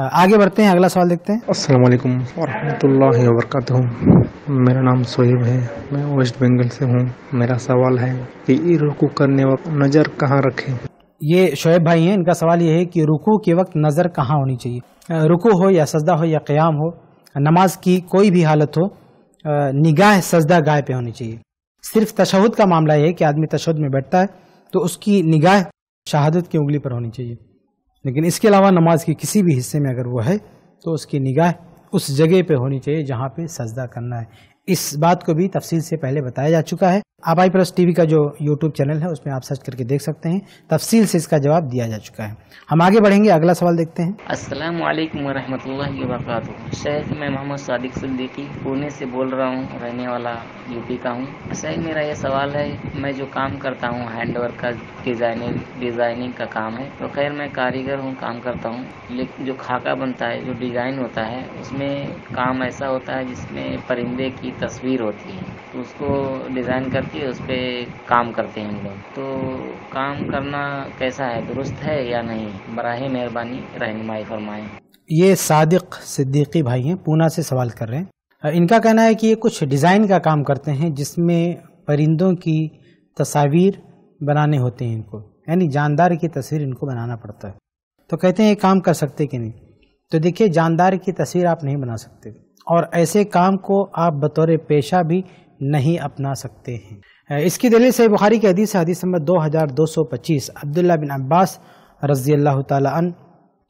आगे बढ़ते हैं अगला सवाल देखते हैं अस्सलाम वालेकुम मेरा नाम सोहेब है मैं वेस्ट बंगाल से हूँ मेरा सवाल है कि रुकू करने वक्त नज़र कहाँ रखे ये शोएब भाई हैं इनका सवाल ये है कि रुकू के वक्त नज़र कहाँ होनी चाहिए रुकू हो या सजदा हो या क़्याम हो नमाज की कोई भी हालत हो निगाह सजदा गाय पे होनी चाहिए सिर्फ तशहद का मामला ये है कि आदमी तशहद में बैठता है तो उसकी निगाह शहादत की उंगली पर होनी चाहिए लेकिन इसके अलावा नमाज के किसी भी हिस्से में अगर वो है तो उसकी निगाह उस जगह पे होनी चाहिए जहाँ पे सजदा करना है इस बात को भी तफसील से पहले बताया जा चुका है आप आई प्लस टीवी का जो यूट्यूब चैनल है उसमें आप सर्च करके देख सकते हैं तफसील से इसका जवाब दिया जा चुका है हम आगे बढ़ेंगे अगला सवाल देखते हैं अस्सलाम वालेकुम वरहमतुल्लाहि शेख मैं मोहम्मद सादिक सिद्दीकी पुणे से बोल रहा हूँ रहने वाला यूपी का हूँ शेख मेरा ये सवाल है मैं जो काम करता हूँ हैंड वर्क का डिजाइनिंग डिजाइनिंग का काम है तो खैर मैं कारीगर हूँ काम करता हूँ लेकिन जो खाका बनता है जो डिजाइन होता है उसमें काम ऐसा होता है जिसमें परिंदे की की तस्वीर होती है तो उसको डिज़ाइन करके उस पर काम करते हैं हम लोग तो काम करना कैसा है दुरुस्त है या नहीं बरह मेहरबानी रहनुमाई फरमाएं ये सादिक सिद्दीकी भाई हैं पूना से सवाल कर रहे हैं इनका कहना है कि ये कुछ डिज़ाइन का काम करते हैं जिसमें परिंदों की तस्वीर बनाने होते हैं इनको यानी जानदार की तस्वीर इनको बनाना पड़ता है तो कहते हैं ये काम कर सकते कि नहीं तो देखिए जानदार की तस्वीर आप नहीं बना सकते और ऐसे काम को आप बतौर पेशा भी नहीं अपना सकते हैं इसकी दलील सही बुखारी के हदीस हदीस नंबर 2225 अब्दुल्ला बिन अब्बास रजी अल्लाह तन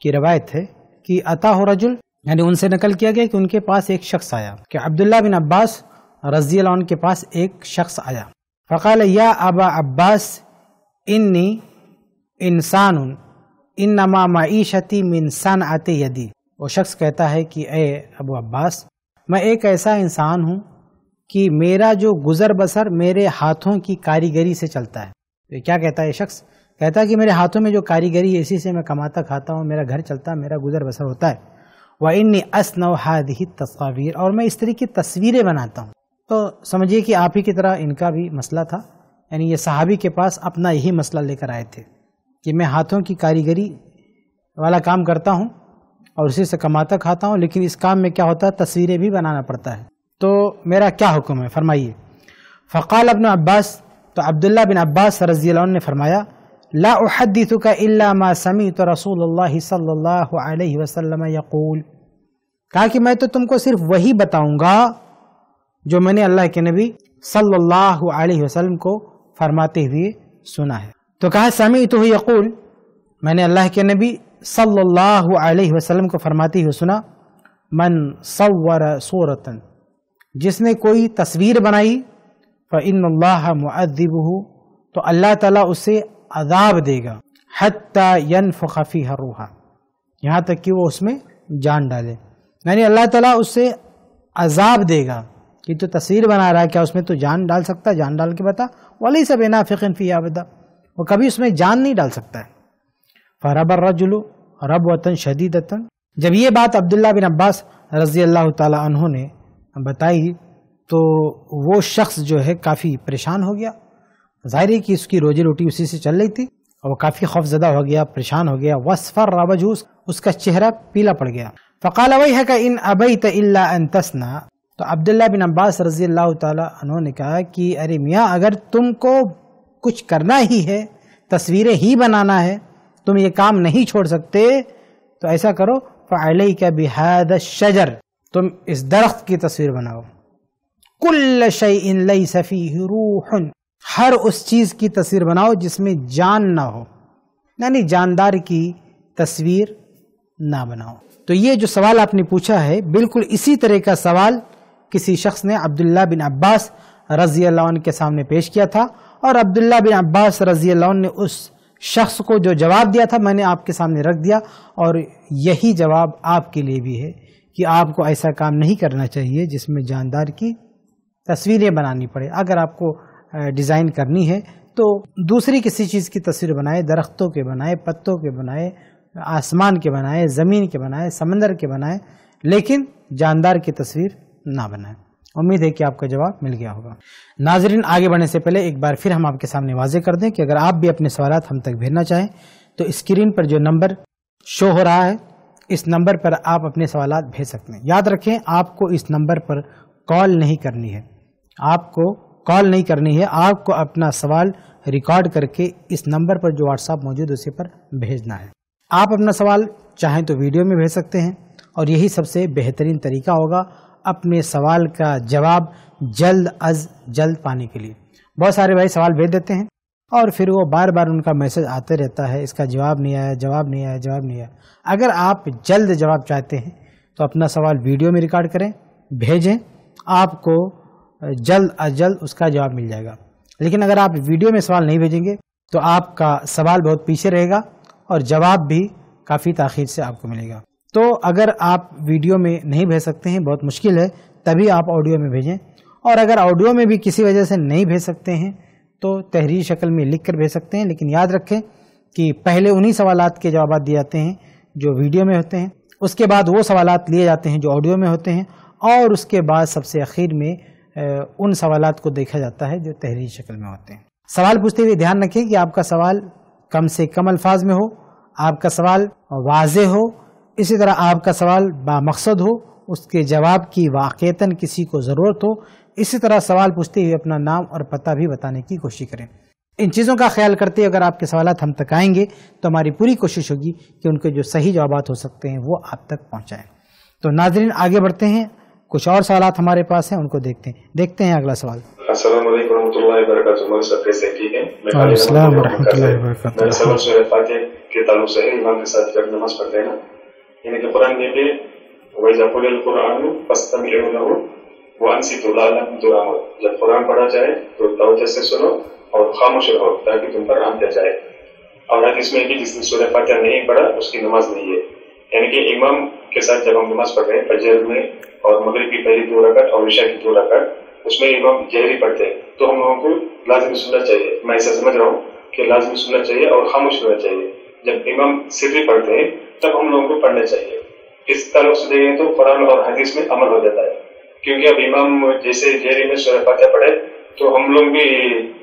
की रवायत है कि अता हो रजुल यानी उनसे नकल किया गया कि उनके पास एक शख्स आया कि अब्दुल्ला बिन अब्बास रजी अल्लाह के पास एक शख्स आया फ़काल या अबा अब्बास इन्नी इंसान इन नमा मीशती मिनसान आते यदि वो शख्स कहता है कि ए अबू अब्बास मैं एक ऐसा इंसान हूँ कि मेरा जो गुज़र बसर मेरे हाथों की कारीगरी से चलता है तो क्या कहता है शख्स कहता है कि मेरे हाथों में जो कारीगरी है इसी से मैं कमाता खाता हूँ मेरा घर चलता है मेरा गुज़र बसर होता है व इन हाद ही तस्वीर और मैं इस तरह की तस्वीरें बनाता हूँ तो समझिए कि आप ही की तरह इनका भी मसला था यानी ये सहाबी के पास अपना यही मसला लेकर आए थे कि मैं हाथों की कारीगरी वाला काम करता हूँ और उसी से कमाता खाता हूँ लेकिन इस काम में क्या होता है तस्वीरें भी बनाना पड़ता है तो मेरा क्या हुक्म है फरमाइए फ़काल अबन अब्बास तो अब्दुल्ला बिन अब्बास रजी ने फरमाया ला उहदीतु का इलामा समी तो रसूल सल्लल्लाहु यकूल कहा कि मैं तो तुमको सिर्फ वही बताऊंगा जो मैंने अल्लाह के नबी सल्लल्लाहु अलैहि वसल्लम को फरमाते हुए सुना है तो कहा समी तो यकूल मैंने अल्लाह के नबी सल्लल्लाहु अलैहि वसल्लम को फरमाती हुई सुना मन सवर सूरतन जिसने कोई तस्वीर बनाई फ़िनल्लाह मुद्दिब तो अल्लाह ताला उसे अदाब देगा हत्ता फ़ी हर रूहा यहाँ तक कि वो उसमें जान डाले यानी अल्लाह ताला उसे अजाब देगा कि तो तस्वीर बना रहा है क्या उसमें तो जान डाल सकता है जान डाल के बता वाली सब ना फ़िकन फ़ी आबदा वो कभी उसमें जान नहीं डाल सकता है फ़रबर रजुलू और अब वतन शदीद जब ये बात अब्दुल्ला बिन अब्बास रजी अल्लाह तहों ने बताई तो वो शख्स जो है काफ़ी परेशान हो गया जाहिर है कि उसकी रोजी रोटी उसी से चल रही थी और वह काफ़ी खौफजदा हो गया परेशान हो गया वसफर रावजूस उसका चेहरा पीला पड़ गया फ़काल अवई है का इन अबई तन तो अब्दुल्ला बिन अब्बास रजी अल्लाह तहों ने कहा कि अरे मियाँ अगर तुमको कुछ करना ही है तस्वीरें ही बनाना है तुम ये काम नहीं छोड़ सकते तो ऐसा करो फ़ाल का बेहद शजर तुम इस दरख्त की तस्वीर बनाओ कुल शई इन लई सफ़ी रूहन हर उस चीज़ की तस्वीर बनाओ जिसमें जान ना हो यानी जानदार की तस्वीर ना बनाओ तो ये जो सवाल आपने पूछा है बिल्कुल इसी तरह का सवाल किसी शख्स ने अब्दुल्ला बिन अब्बास रजी के सामने पेश किया था और अब्दुल्ला बिन अब्बास रजी ने उस शख्स को जो जवाब दिया था मैंने आपके सामने रख दिया और यही जवाब आपके लिए भी है कि आपको ऐसा काम नहीं करना चाहिए जिसमें जानदार की तस्वीरें बनानी पड़े अगर आपको डिज़ाइन करनी है तो दूसरी किसी चीज़ की तस्वीर बनाए दरख्तों के बनाए पत्तों के बनाए आसमान के बनाए ज़मीन के बनाए समंदर के बनाए लेकिन जानदार की तस्वीर ना बनाए उम्मीद है कि आपका जवाब मिल गया होगा नाजरीन आगे बढ़ने से पहले एक बार फिर हम आपके सामने वाजे कर दें कि अगर आप भी अपने सवाल हम तक भेजना चाहें तो स्क्रीन पर जो नंबर शो हो रहा है इस नंबर पर आप अपने सवाल भेज सकते हैं याद रखें आपको इस नंबर पर कॉल नहीं करनी है आपको कॉल नहीं करनी है आपको अपना सवाल रिकॉर्ड करके इस नंबर पर जो व्हाट्सअप मौजूद है उसी पर भेजना है आप अपना सवाल चाहें तो वीडियो में भेज सकते हैं और यही सबसे बेहतरीन तरीका होगा अपने सवाल का जवाब जल्द अज जल्द पाने के लिए बहुत सारे भाई सवाल भेज देते हैं और फिर वो बार बार उनका मैसेज आते रहता है इसका जवाब नहीं आया जवाब नहीं आया जवाब नहीं आया अगर आप जल्द जवाब चाहते हैं तो अपना सवाल वीडियो में रिकॉर्ड करें भेजें आपको जल्द अज जल्द उसका जवाब मिल जाएगा लेकिन अगर आप वीडियो में सवाल नहीं भेजेंगे तो आपका सवाल बहुत पीछे रहेगा और जवाब भी काफ़ी तखिर से आपको मिलेगा तो अगर आप वीडियो में नहीं भेज सकते हैं बहुत मुश्किल है तभी आप ऑडियो में भेजें और अगर ऑडियो में भी किसी वजह से नहीं भेज सकते हैं तो तहरीरी शक्ल में लिख कर भेज सकते हैं लेकिन याद रखें कि पहले उन्हीं सवाल के जवाब दिए जाते हैं जो वीडियो में होते हैं उसके बाद वो सवाल लिए जाते हैं जो ऑडियो में होते हैं और उसके बाद सबसे आखिर में उन सवाल को देखा जाता है जो तहरीरी शक्ल में होते हैं सवाल पूछते हुए ध्यान रखें कि आपका सवाल कम से कम अल्फाज में हो आपका सवाल वाज हो इसी तरह आपका सवाल बामकसद हो उसके जवाब की वाक़ता किसी को ज़रूरत हो इसी तरह सवाल पूछते हुए अपना नाम और पता भी बताने की कोशिश करें इन चीज़ों का ख्याल करते हुए अगर आपके सवाल हम तक आएंगे तो हमारी पूरी कोशिश होगी कि उनके जो सही जवाब हो सकते हैं वो आप तक पहुँचाएँ तो नाजरीन आगे बढ़ते हैं कुछ और सवाल हमारे पास हैं उनको देखते हैं देखते हैं अगला सवाल के से है इमाम के साथ जब नमाज पढ़ते हैं यानी कि कुरान कुरान पस्तम वो जब कुरान पढ़ा जाए तो से सुनो और खामोश रहो ताकि तुम पर आंध्या जाए और हदीस में कि जिसने नहीं पढ़ा उसकी नमाज नहीं है यानी कि इमाम के साथ जब हम नमाज पढ़ रहे हैं फजर में और मगरब की पहली दो रकत और ईशा की दो रकत उसमें इमाम जहरी पढ़ते हैं तो हम लोगों को लाजमी सुनना चाहिए मैं ऐसा समझ रहा हूँ कि लाजमी सुनना चाहिए और खामोश होना चाहिए जब इमाम सिफी पढ़ते हैं तब हम लोगों को पढ़ना चाहिए इस ताल्लुक से देखें तो कुरान और हदीस में अमल हो जाता है क्योंकि अब इमाम जैसे जेरी में सूर्य फातह पढ़े तो हम लोग भी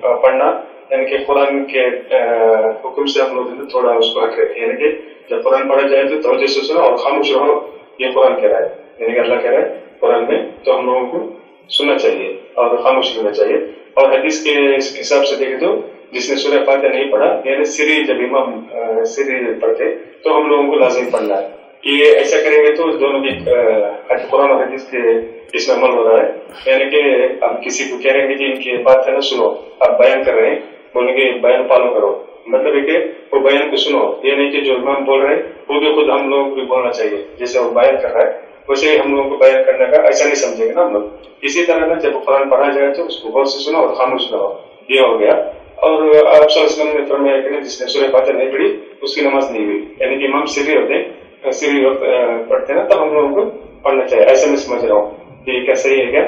पढ़ना यानी कि कुरान के हुक्म से हम लोग थोड़ा उसको हक रखें यानी कि जब कुरान पढ़ा जाए तो तोजे से सुनो और खामोश रहो ये कुरान कह रहा है यानी कि अल्लाह कह रहा है कुरान में तो हम लोगों को सुनना चाहिए और खामोश रहना चाहिए और हदीस के हिसाब से देखें तो जिसने सूर्य फातह नहीं पढ़ा यानी सिरी जब इमाम सिरी पढ़ते तो हम लोगों को लाजिम पढ़ना है ये ऐसा करेंगे तो दोनों की कुरान हदीस के इसमें अमल हो रहा है यानी कि हम किसी को कह रहे हैं कि इनकी बात है ना सुनो आप बयान कर रहे हैं बोलेंगे बयान फॉलो करो मतलब है कि वो बयान को सुनो ये नहीं कि जो इमाम बोल रहे हैं वो भी खुद हम लोगों को भी बोलना चाहिए जैसे वो बयान कर रहा है वैसे हम लोगों को बयान करने का ऐसा नहीं समझेगा ना हम लोग इसी तरह ना जब कुरान पढ़ा जाए तो उसको गौर से सुनो और खामोश रहो ये हो गया और आप ने फरमाया कि जिसने सूर्य फातह नहीं पढ़ी उसकी नमाज नहीं हुई यानी कि इमाम सीढ़ी होते सीढ़ी वक्त पढ़ते ना तब हम लोगों को पढ़ना चाहिए ऐसे मैं समझ रहा हूँ ये क्या सही है क्या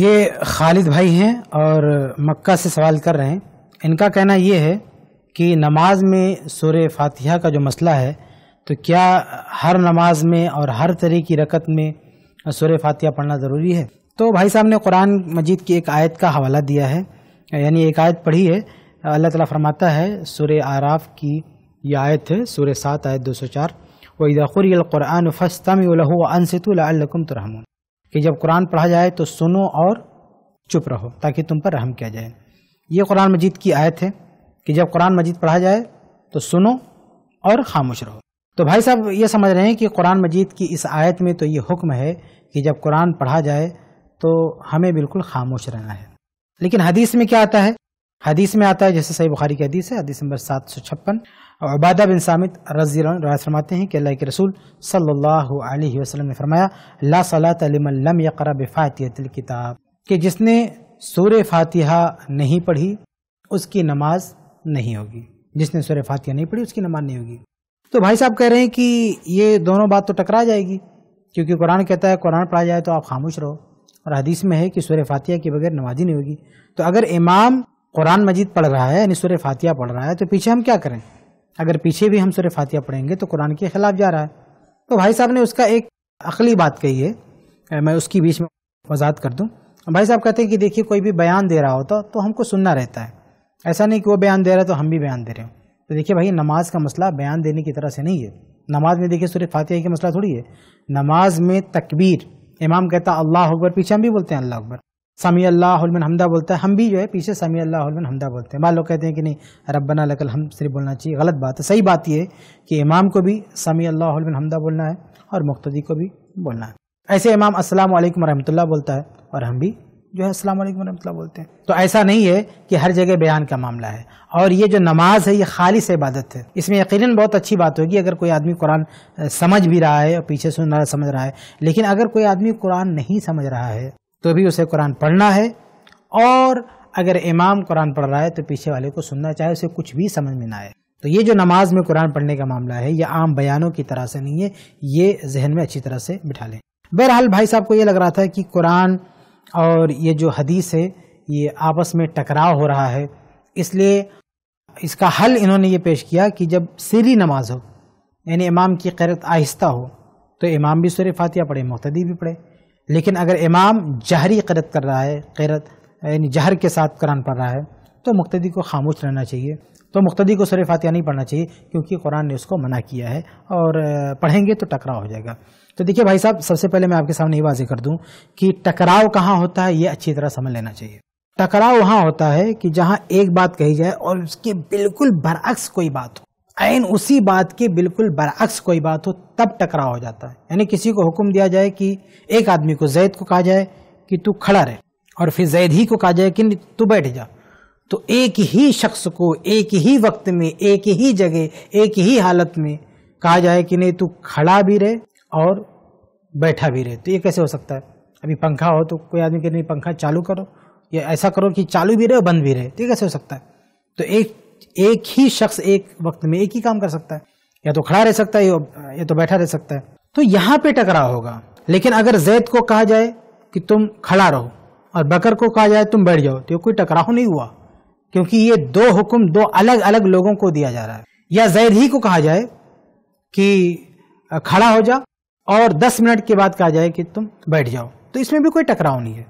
ये खालिद भाई हैं और मक्का से सवाल कर रहे हैं इनका कहना ये है कि नमाज में सूर्य फातिहा का जो मसला है तो क्या हर नमाज में और हर तरह की रकत में सूर्य फातिहा पढ़ना ज़रूरी है तो भाई साहब ने कुरान मजीद की एक आयत का हवाला दिया है यानी एक आयत पढ़ी है अल्लाह ताला फरमाता है सूर्य आराफ की यह आयत है सूर्य सात आयत दो सौ चार वहीदुरक़ुरान फ़स्तम अनसतुल्लकुम तुरहमून कि जब कुरान पढ़ा जाए तो सुनो और चुप रहो ताकि तुम पर रहम किया जाए ये कुरान मजीद की आयत है कि जब कुरान मजीद पढ़ा जाए तो सुनो और खामोश रहो तो भाई साहब ये समझ रहे हैं कि कुरान मजीद की इस आयत में तो ये हुक्म है कि जब कुरान पढ़ा जाए तो हमें बिल्कुल खामोश रहना है लेकिन हदीस में क्या आता है हदीस में आता है जैसे सही बुखारी की हदीस है हदीस नंबर सात सौ छप्पन और अबादा बिन सामित रजी हैं कि अल्लाह के रसूल सल्लल्लाहु अलैहि वसल्लम ने फरमाया ला सलात लम यकरा बेफ़ातियतल किताब कि जिसने सूर फातिहा नहीं पढ़ी उसकी नमाज नहीं होगी जिसने सूर फातिहा नहीं पढ़ी उसकी नमाज नहीं होगी तो भाई साहब कह रहे हैं कि ये दोनों बात तो टकरा जाएगी क्योंकि कुरान कहता है कुरान पढ़ा जाए तो आप खामोश रहो और हदीस में है कि सूर्य फातिया के बगैर नमाजी नहीं होगी तो अगर इमाम कुरान मजीद पढ़ रहा है यानी सूर्य फातिया पढ़ रहा है तो पीछे हम क्या करें अगर पीछे भी हम सूर्य फातिया पढ़ेंगे तो कुरान के खिलाफ जा रहा है तो भाई साहब ने उसका एक अकली बात कही है मैं उसकी बीच में वजात कर दूँ भाई साहब कहते हैं कि देखिए कोई भी बयान दे रहा होता तो हमको सुनना रहता है ऐसा नहीं कि वो बयान दे रहा है तो हम भी बयान दे रहे हैं तो देखिए भाई नमाज का मसला बयान देने की तरह से नहीं है नमाज में देखिए सूर्य फातिया का मसला थोड़ी है नमाज में तकबीर इमाम कहता अल्लाह अकबर पीछे हम भी बोलते हैं अल्लाह अकबर समी अल्लाहमन हमदा बोलता है हम भी जो है पीछे समी अल्लाहमन हमदा बोलते हैं बाद लोग कहते हैं कि नहीं रबना लकल हम सिर्फ बोलना चाहिए गलत बात है सही बात यह कि इमाम को भी समी अल्लाहमन हमदा बोलना है और मुख्तदी को भी बोलना है ऐसे इमाम असलम वरहमल्ला बोलता है और हम भी जो है अस्सलाम वालेकुम बोलते हैं तो ऐसा नहीं है कि हर जगह बयान का मामला है और ये जो नमाज है ये खालिस इबादत है इसमें यकीनन बहुत अच्छी बात होगी अगर कोई आदमी कुरान समझ भी रहा है और पीछे सुन रहा समझ रहा है लेकिन अगर कोई आदमी कुरान नहीं समझ रहा है तो भी उसे कुरान पढ़ना है और अगर इमाम कुरान पढ़ रहा है तो पीछे वाले को सुनना चाहे उसे कुछ भी समझ में ना आए तो ये जो नमाज में कुरान पढ़ने का मामला है ये आम बयानों की तरह से नहीं है ये जहन में अच्छी तरह से बिठा लें बहरहाल भाई साहब को ये लग रहा था कि कुरान और ये जो हदीस है ये आपस में टकराव हो रहा है इसलिए इसका हल इन्होंने ये पेश किया कि जब सीरी नमाज हो यानी इमाम की करत आहिस्ता हो तो इमाम भी सुर फातिया पढ़े मुख्तदी भी पढ़े लेकिन अगर इमाम जहरी करत कर रहा है करत यानी जहर के साथ कुरान पढ़ रहा है तो मुख्तदी को खामोश रहना चाहिए तो मुख्तदी को सुर फातिया नहीं पढ़ना चाहिए क्योंकि कुरान ने उसको मना किया है और पढ़ेंगे तो टकराव हो जाएगा तो देखिए भाई साहब सबसे पहले मैं आपके सामने ये वाजे कर दूं कि टकराव कहाँ होता है ये अच्छी तरह समझ लेना चाहिए टकराव वहाँ होता है कि जहाँ एक बात कही जाए और उसके बिल्कुल बरअक्स कोई बात हो ऐन उसी बात के बिल्कुल बरअक्स कोई बात हो तब टकराव हो जाता है यानी किसी को हुक्म दिया जाए कि एक आदमी को जैद को कहा जाए कि तू खड़ा रहे और फिर जैद ही को कहा जाए कि तू बैठ जा तो एक ही शख्स को एक ही वक्त में एक ही जगह एक ही हालत में कहा जाए कि नहीं तू खड़ा भी रहे और बैठा भी रहे तो ये कैसे हो सकता है अभी पंखा हो तो कोई आदमी कहते नहीं पंखा चालू करो या ऐसा करो कि चालू भी रहे और बंद भी रहे तो ये कैसे हो सकता है तो एक एक ही शख्स एक वक्त में एक ही काम कर सकता है या तो खड़ा रह सकता है या तो बैठा रह सकता है तो यहाँ पे टकराव होगा लेकिन अगर जैद को कहा जाए कि तुम खड़ा रहो और बकर को कहा जाए तुम बैठ जाओ तो कोई टकराव नहीं हुआ क्योंकि ये दो हुक्म दो अलग अलग लोगों को दिया जा रहा है या जैद ही को कहा जाए कि खड़ा हो जा और 10 मिनट के बाद कहा जाए कि तुम बैठ जाओ तो इसमें भी कोई टकराव नहीं है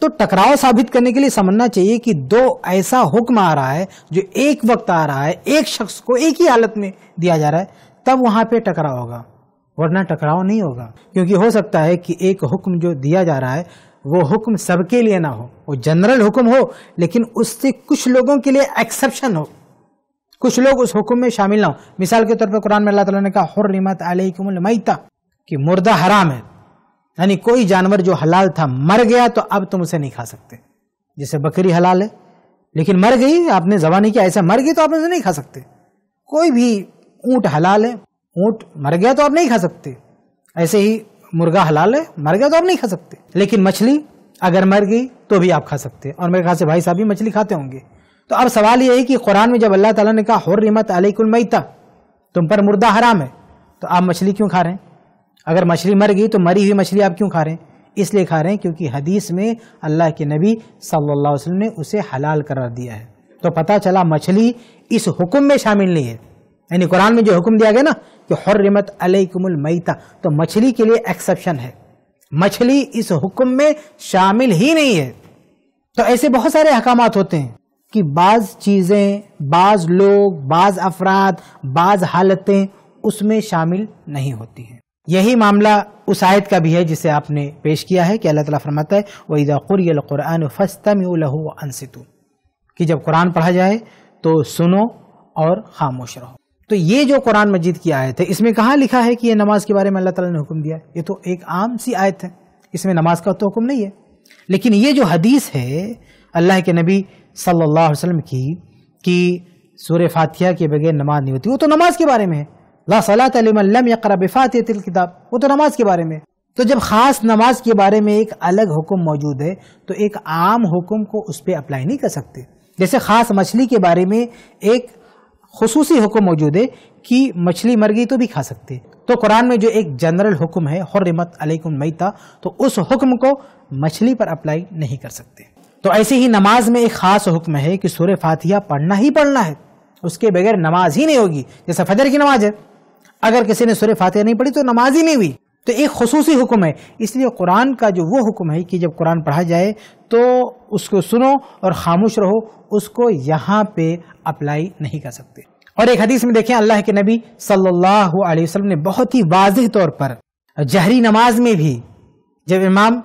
तो टकराव साबित करने के लिए समझना चाहिए कि दो ऐसा हुक्म आ रहा है जो एक वक्त आ रहा है एक शख्स को एक ही हालत में दिया जा रहा है तब वहां पे टकराव होगा वरना टकराव नहीं होगा क्योंकि हो सकता है कि एक हुक्म जो दिया जा रहा है वो हुक्म सबके लिए ना हो वो जनरल हुक्म हो लेकिन उससे कुछ लोगों के लिए एक्सेप्शन हो कुछ लोग उस हुक्म में शामिल ना हो मिसाल के तौर पर कुरान में अल्लाह ताला ने कहा हुर्रिमत अलैकुमुल मैता कि मुर्दा हराम है यानी कोई जानवर जो हलाल था मर गया तो अब तुम उसे नहीं खा सकते जैसे बकरी हलाल है लेकिन मर गई आपने जबा नहीं किया ऐसा मर गई तो आप उसे नहीं खा सकते कोई भी ऊँट हलाल है ऊँट मर गया तो आप नहीं खा सकते ऐसे ही मुर्गा हलाल है मर गया तो आप नहीं खा सकते लेकिन मछली अगर मर गई तो भी आप खा सकते और मेरे खास भाई साहब भी मछली खाते होंगे तो अब सवाल यह है कि कुरान में जब अल्लाह ताला ने कहा रिमत अलीकुल मईता तुम पर मुर्दा हराम है तो आप मछली क्यों खा रहे हैं अगर मछली मर गई तो मरी हुई मछली आप क्यों खा रहे हैं इसलिए खा रहे हैं क्योंकि हदीस में अल्लाह के नबी सल्लल्लाहु अलैहि वसल्लम ने उसे हलाल करार दिया है तो पता चला मछली इस हुक्म में शामिल नहीं है यानी कुरान में जो हुक्म दिया गया ना कि हर्रमत अलैकुमुल मैता तो मछली के लिए एक्सेप्शन है मछली इस हुक्म में शामिल ही नहीं है तो ऐसे बहुत सारे अहकाम होते हैं कि बाज चीज़ें बाज लोग बाज अफराद बाज हालतें उसमें शामिल नहीं होती हैं यही मामला उस आयत का भी है जिसे आपने पेश किया है कि अल्लाह ताला फरमाता है वहीदा क़ुरान फ़स्तम लहू कि जब कुरान पढ़ा जाए तो सुनो और खामोश रहो तो ये जो कुरान मजीद की आयत है इसमें कहाँ लिखा है कि ये नमाज के बारे में अल्लाह ताला ने हुक्म दिया ये तो एक आम सी आयत है इसमें नमाज का तो हुक्म नहीं है लेकिन ये जो हदीस है अल्लाह के नबी सल्लल्लाहु अलैहि वसल्लम की कि सूर्य फातिहा के बगैर नमाज नहीं होती वो तो नमाज के बारे में है ला सलात यकरा बिफातिल किताब वो तो नमाज के बारे में तो जब ख़ास नमाज के बारे में एक अलग हुक्म मौजूद है तो एक आम हुक्म को उस पर अप्लाई नहीं कर सकते जैसे ख़ास मछली के बारे में एक खसूस हुक्म मौजूद है कि मछली मर गई तो भी खा सकते तो कुरान में जो एक जनरल हुक्म है हरमत अलैकुम मईता तो उस हुक्म को मछली पर अप्लाई नहीं कर सकते तो ऐसे ही नमाज में एक ख़ास हुक्म है कि सूर्य फातिहा पढ़ना ही पढ़ना है उसके बगैर नमाज ही नहीं होगी जैसे फजर की नमाज है अगर किसी ने सुर फातिहा नहीं पढ़ी तो नमाज ही नहीं हुई तो एक खसूसी हुक्म है इसलिए कुरान का जो वो हुक्म है कि जब कुरान पढ़ा जाए तो उसको सुनो और खामोश रहो उसको यहाँ पे अप्लाई नहीं कर सकते और एक हदीस में देखें अल्लाह के नबी सल्लल्लाहु अलैहि वसल्लम ने बहुत ही वाज तौर पर जहरी नमाज में भी जब इमाम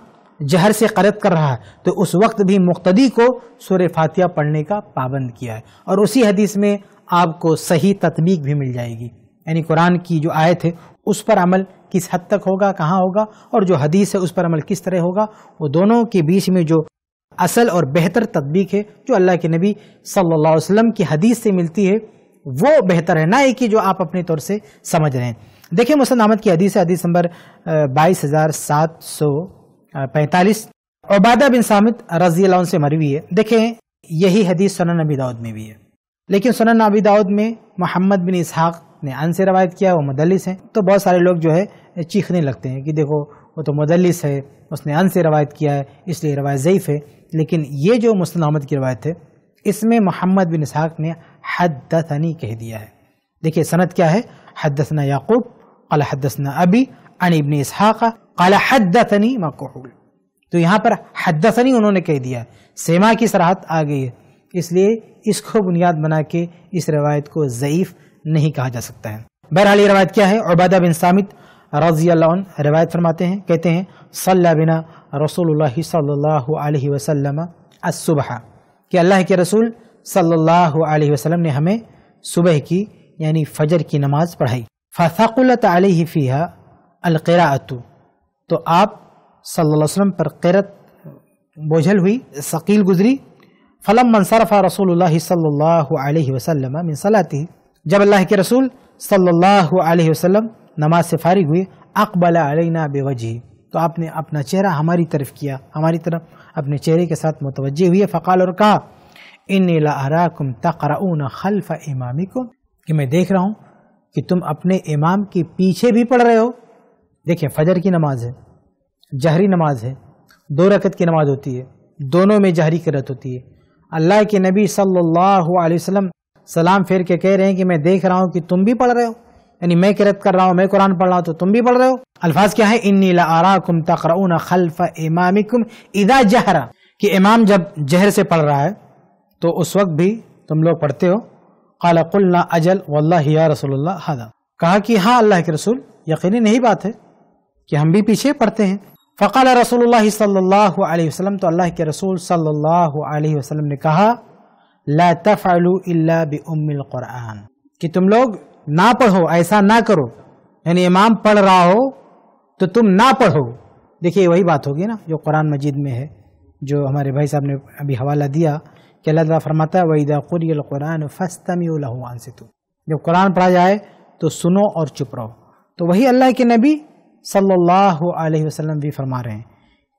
जहर से करत कर रहा है तो उस वक्त भी मुख्तदी को सुर फातिया पढ़ने का पाबंद किया है और उसी हदीस में आपको सही तकनीक भी मिल जाएगी यानी कुरान की जो आयत है उस पर अमल किस हद तक होगा कहाँ होगा और जो हदीस है उस पर अमल किस तरह होगा वो दोनों के बीच में जो असल और बेहतर तदबीक है जो अल्लाह के नबी सल्लल्लाहु अलैहि वसल्लम की हदीस से मिलती है वो बेहतर है ना एक ही जो आप अपने तौर से समझ रहे हैं देखिए मुसन अहमद की हदीस हदीस नंबर बाईस हज़ार सात सौ पैंतालीस ओबादा बिन सामित रजी से मरवी है देखें यही हदीस सुनन नबी दाऊद में भी है लेकिन सुनन नबी दाऊद में मोहम्मद बिन इसहाक़ ने अन से रवायत किया वो मदलिस हैं तो बहुत सारे लोग जो है चीखने लगते हैं कि देखो वो तो मदलिस है उसने अन से रवायत किया है इसलिए रवायत ज़यीफ़ है लेकिन ये जो मुस्लिम अहमद की रवायत है इसमें मोहम्मद बिन इसहाक ने हदसनी कह दिया है देखिए सनत क्या है हदसना याकूब कल हदसना अबी अन इबन इसहा अला हदनी मक़ूल तो यहाँ पर हदसनी उन्होंने कह दिया सेमा की सराहत आ गई है इसलिए इसको बुनियाद बना के इस रवायत को ज़यीफ़ नहीं कहा जा सकता है बहरहाल ये रवायत क्या है उबादा बिन सामित रजी रवायत फरमाते हैं कहते हैं सल्ला बिना रसूल सल्लल्लाहु असुबह कि अल्लाह के रसूल सल्ला वसलम ने हमें सुबह की यानी फजर की नमाज पढ़ाई फ़ाक़ुलत अलैहि फ़ीहा अलक़राअतु तो आप सल्लल्लाहु अलैहि पर क़रत बोझल हुई शकील गुजरी फ़लम मनसरफ़ा रसोल सल्ला वसलम मिनसलाती जब अल्लाह के रसूल सल्लल्लाहु अलैहि वसल्लम नमाज से फारिग हुए अकबल अलैना बेवजह तो आपने अपना चेहरा हमारी तरफ किया हमारी तरफ अपने चेहरे के साथ मुतवजह हुए फ़काल और कहा इन लाकुम तकराऊन खलफ को कि मैं देख रहा हूँ कि तुम अपने इमाम के पीछे भी पढ़ रहे हो देखिए फजर की नमाज है जहरी नमाज है दो रकत की नमाज होती है दोनों में जहरी करत होती है अल्लाह के नबी सल्लल्लाहु अलैहि वसल्लम सलाम फेर के कह रहे हैं कि मैं देख रहा हूँ कि तुम भी पढ़ रहे हो यानी मैं किरत कर रहा हूँ मैं कुरान पढ़ रहा हूँ तो तुम भी पढ़ रहे हो अल्फाज क्या है इन नीला आरा कुम तकरा खल्फ इमामिकुम इदा जहरा कि इमाम जब जहर से पढ़ रहा है तो उस वक्त भी तुम लोग पढ़ते हो कालकुल्ला अजल वल्ला रसोल हदा कहा कि हाँ अल्लाह के रसूल यकीन नहीं बात है कि हम भी पीछे पढ़ते हैं फ़काल रसोल्ला सल्ला वसलम तो अल्लाह के रसूल सल्ला वसलम ने कहा ला तफ़लू अल्ला क़ुरान कि तुम लोग ना पढ़ो ऐसा ना करो यानी इमाम पढ़ रहा हो तो तुम ना पढ़ो देखिए वही बात होगी ना जो कुरान मजीद में है जो हमारे भाई साहब ने अभी हवाला दिया कि अल्लाह फरमाता है वहीदा कुरान फ़स्तमीन से तुम जब कुरान पढ़ा जाए तो सुनो और चुप रहो तो वही अल्लाह के नबी सल्लल्लाहु अलैहि वसल्लम भी फरमा रहे हैं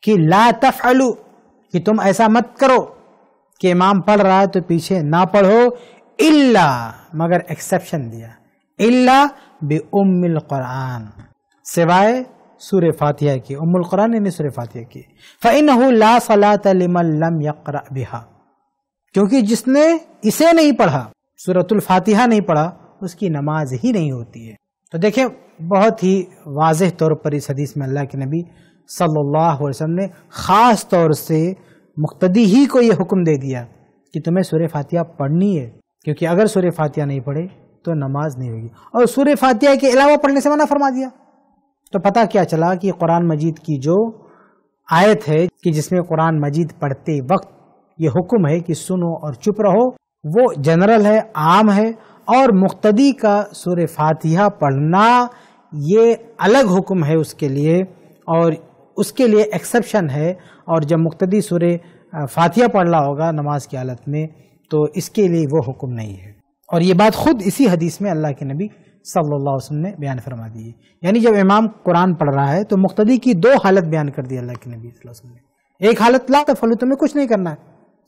कि ला तफ़लू कि तुम ऐसा मत करो कि इमाम पढ़ रहा है तो पीछे ना पढ़ो इल्ला मगर एक्सेप्शन दिया इल्ला बे उमिल कुरान सिवाय सूर्य फातिया की उमुल कुरान यानी सूर्य फातिया की फिन ला सलात लम यकर बिहा क्योंकि जिसने इसे नहीं पढ़ा सूरतुल फातिहा नहीं पढ़ा उसकी नमाज ही नहीं होती है तो देखें बहुत ही वाज तौर पर इस हदीस में अल्लाह के नबी सल्लल्लाहु अलैहि वसल्लम ने ख़ास तौर से मुख्तदी ही को ये हुक्म दे दिया कि तुम्हें सूर्य फातिया पढ़नी है क्योंकि अगर सूर्य फातिया नहीं पढ़े तो नमाज नहीं होगी और सूर्य फातिया के अलावा पढ़ने से मना फरमा दिया तो पता क्या चला कि कुरान मजीद की जो आयत है कि जिसमें कुरान मजीद पढ़ते वक्त ये हुक्म है कि सुनो और चुप रहो वो जनरल है आम है और मुख्तदी का सूर्य फातिहा पढ़ना ये अलग हुक्म है उसके लिए और उसके लिए एक्सेप्शन है और जब मुक्तदी सूर्य फातिया पढ़ रहा होगा नमाज की हालत में तो इसके लिए वो हुक्म नहीं है और ये बात खुद इसी हदीस में अल्लाह के नबी सल्लल्लाहु अलैहि वसल्लम ने बयान फरमा दी है यानी जब इमाम कुरान पढ़ रहा है तो मुख्तदी की दो हालत बयान कर दी अल्लाह के नबी वसल्लम ने एक हालत ला फलो तुम्हें कुछ नहीं करना है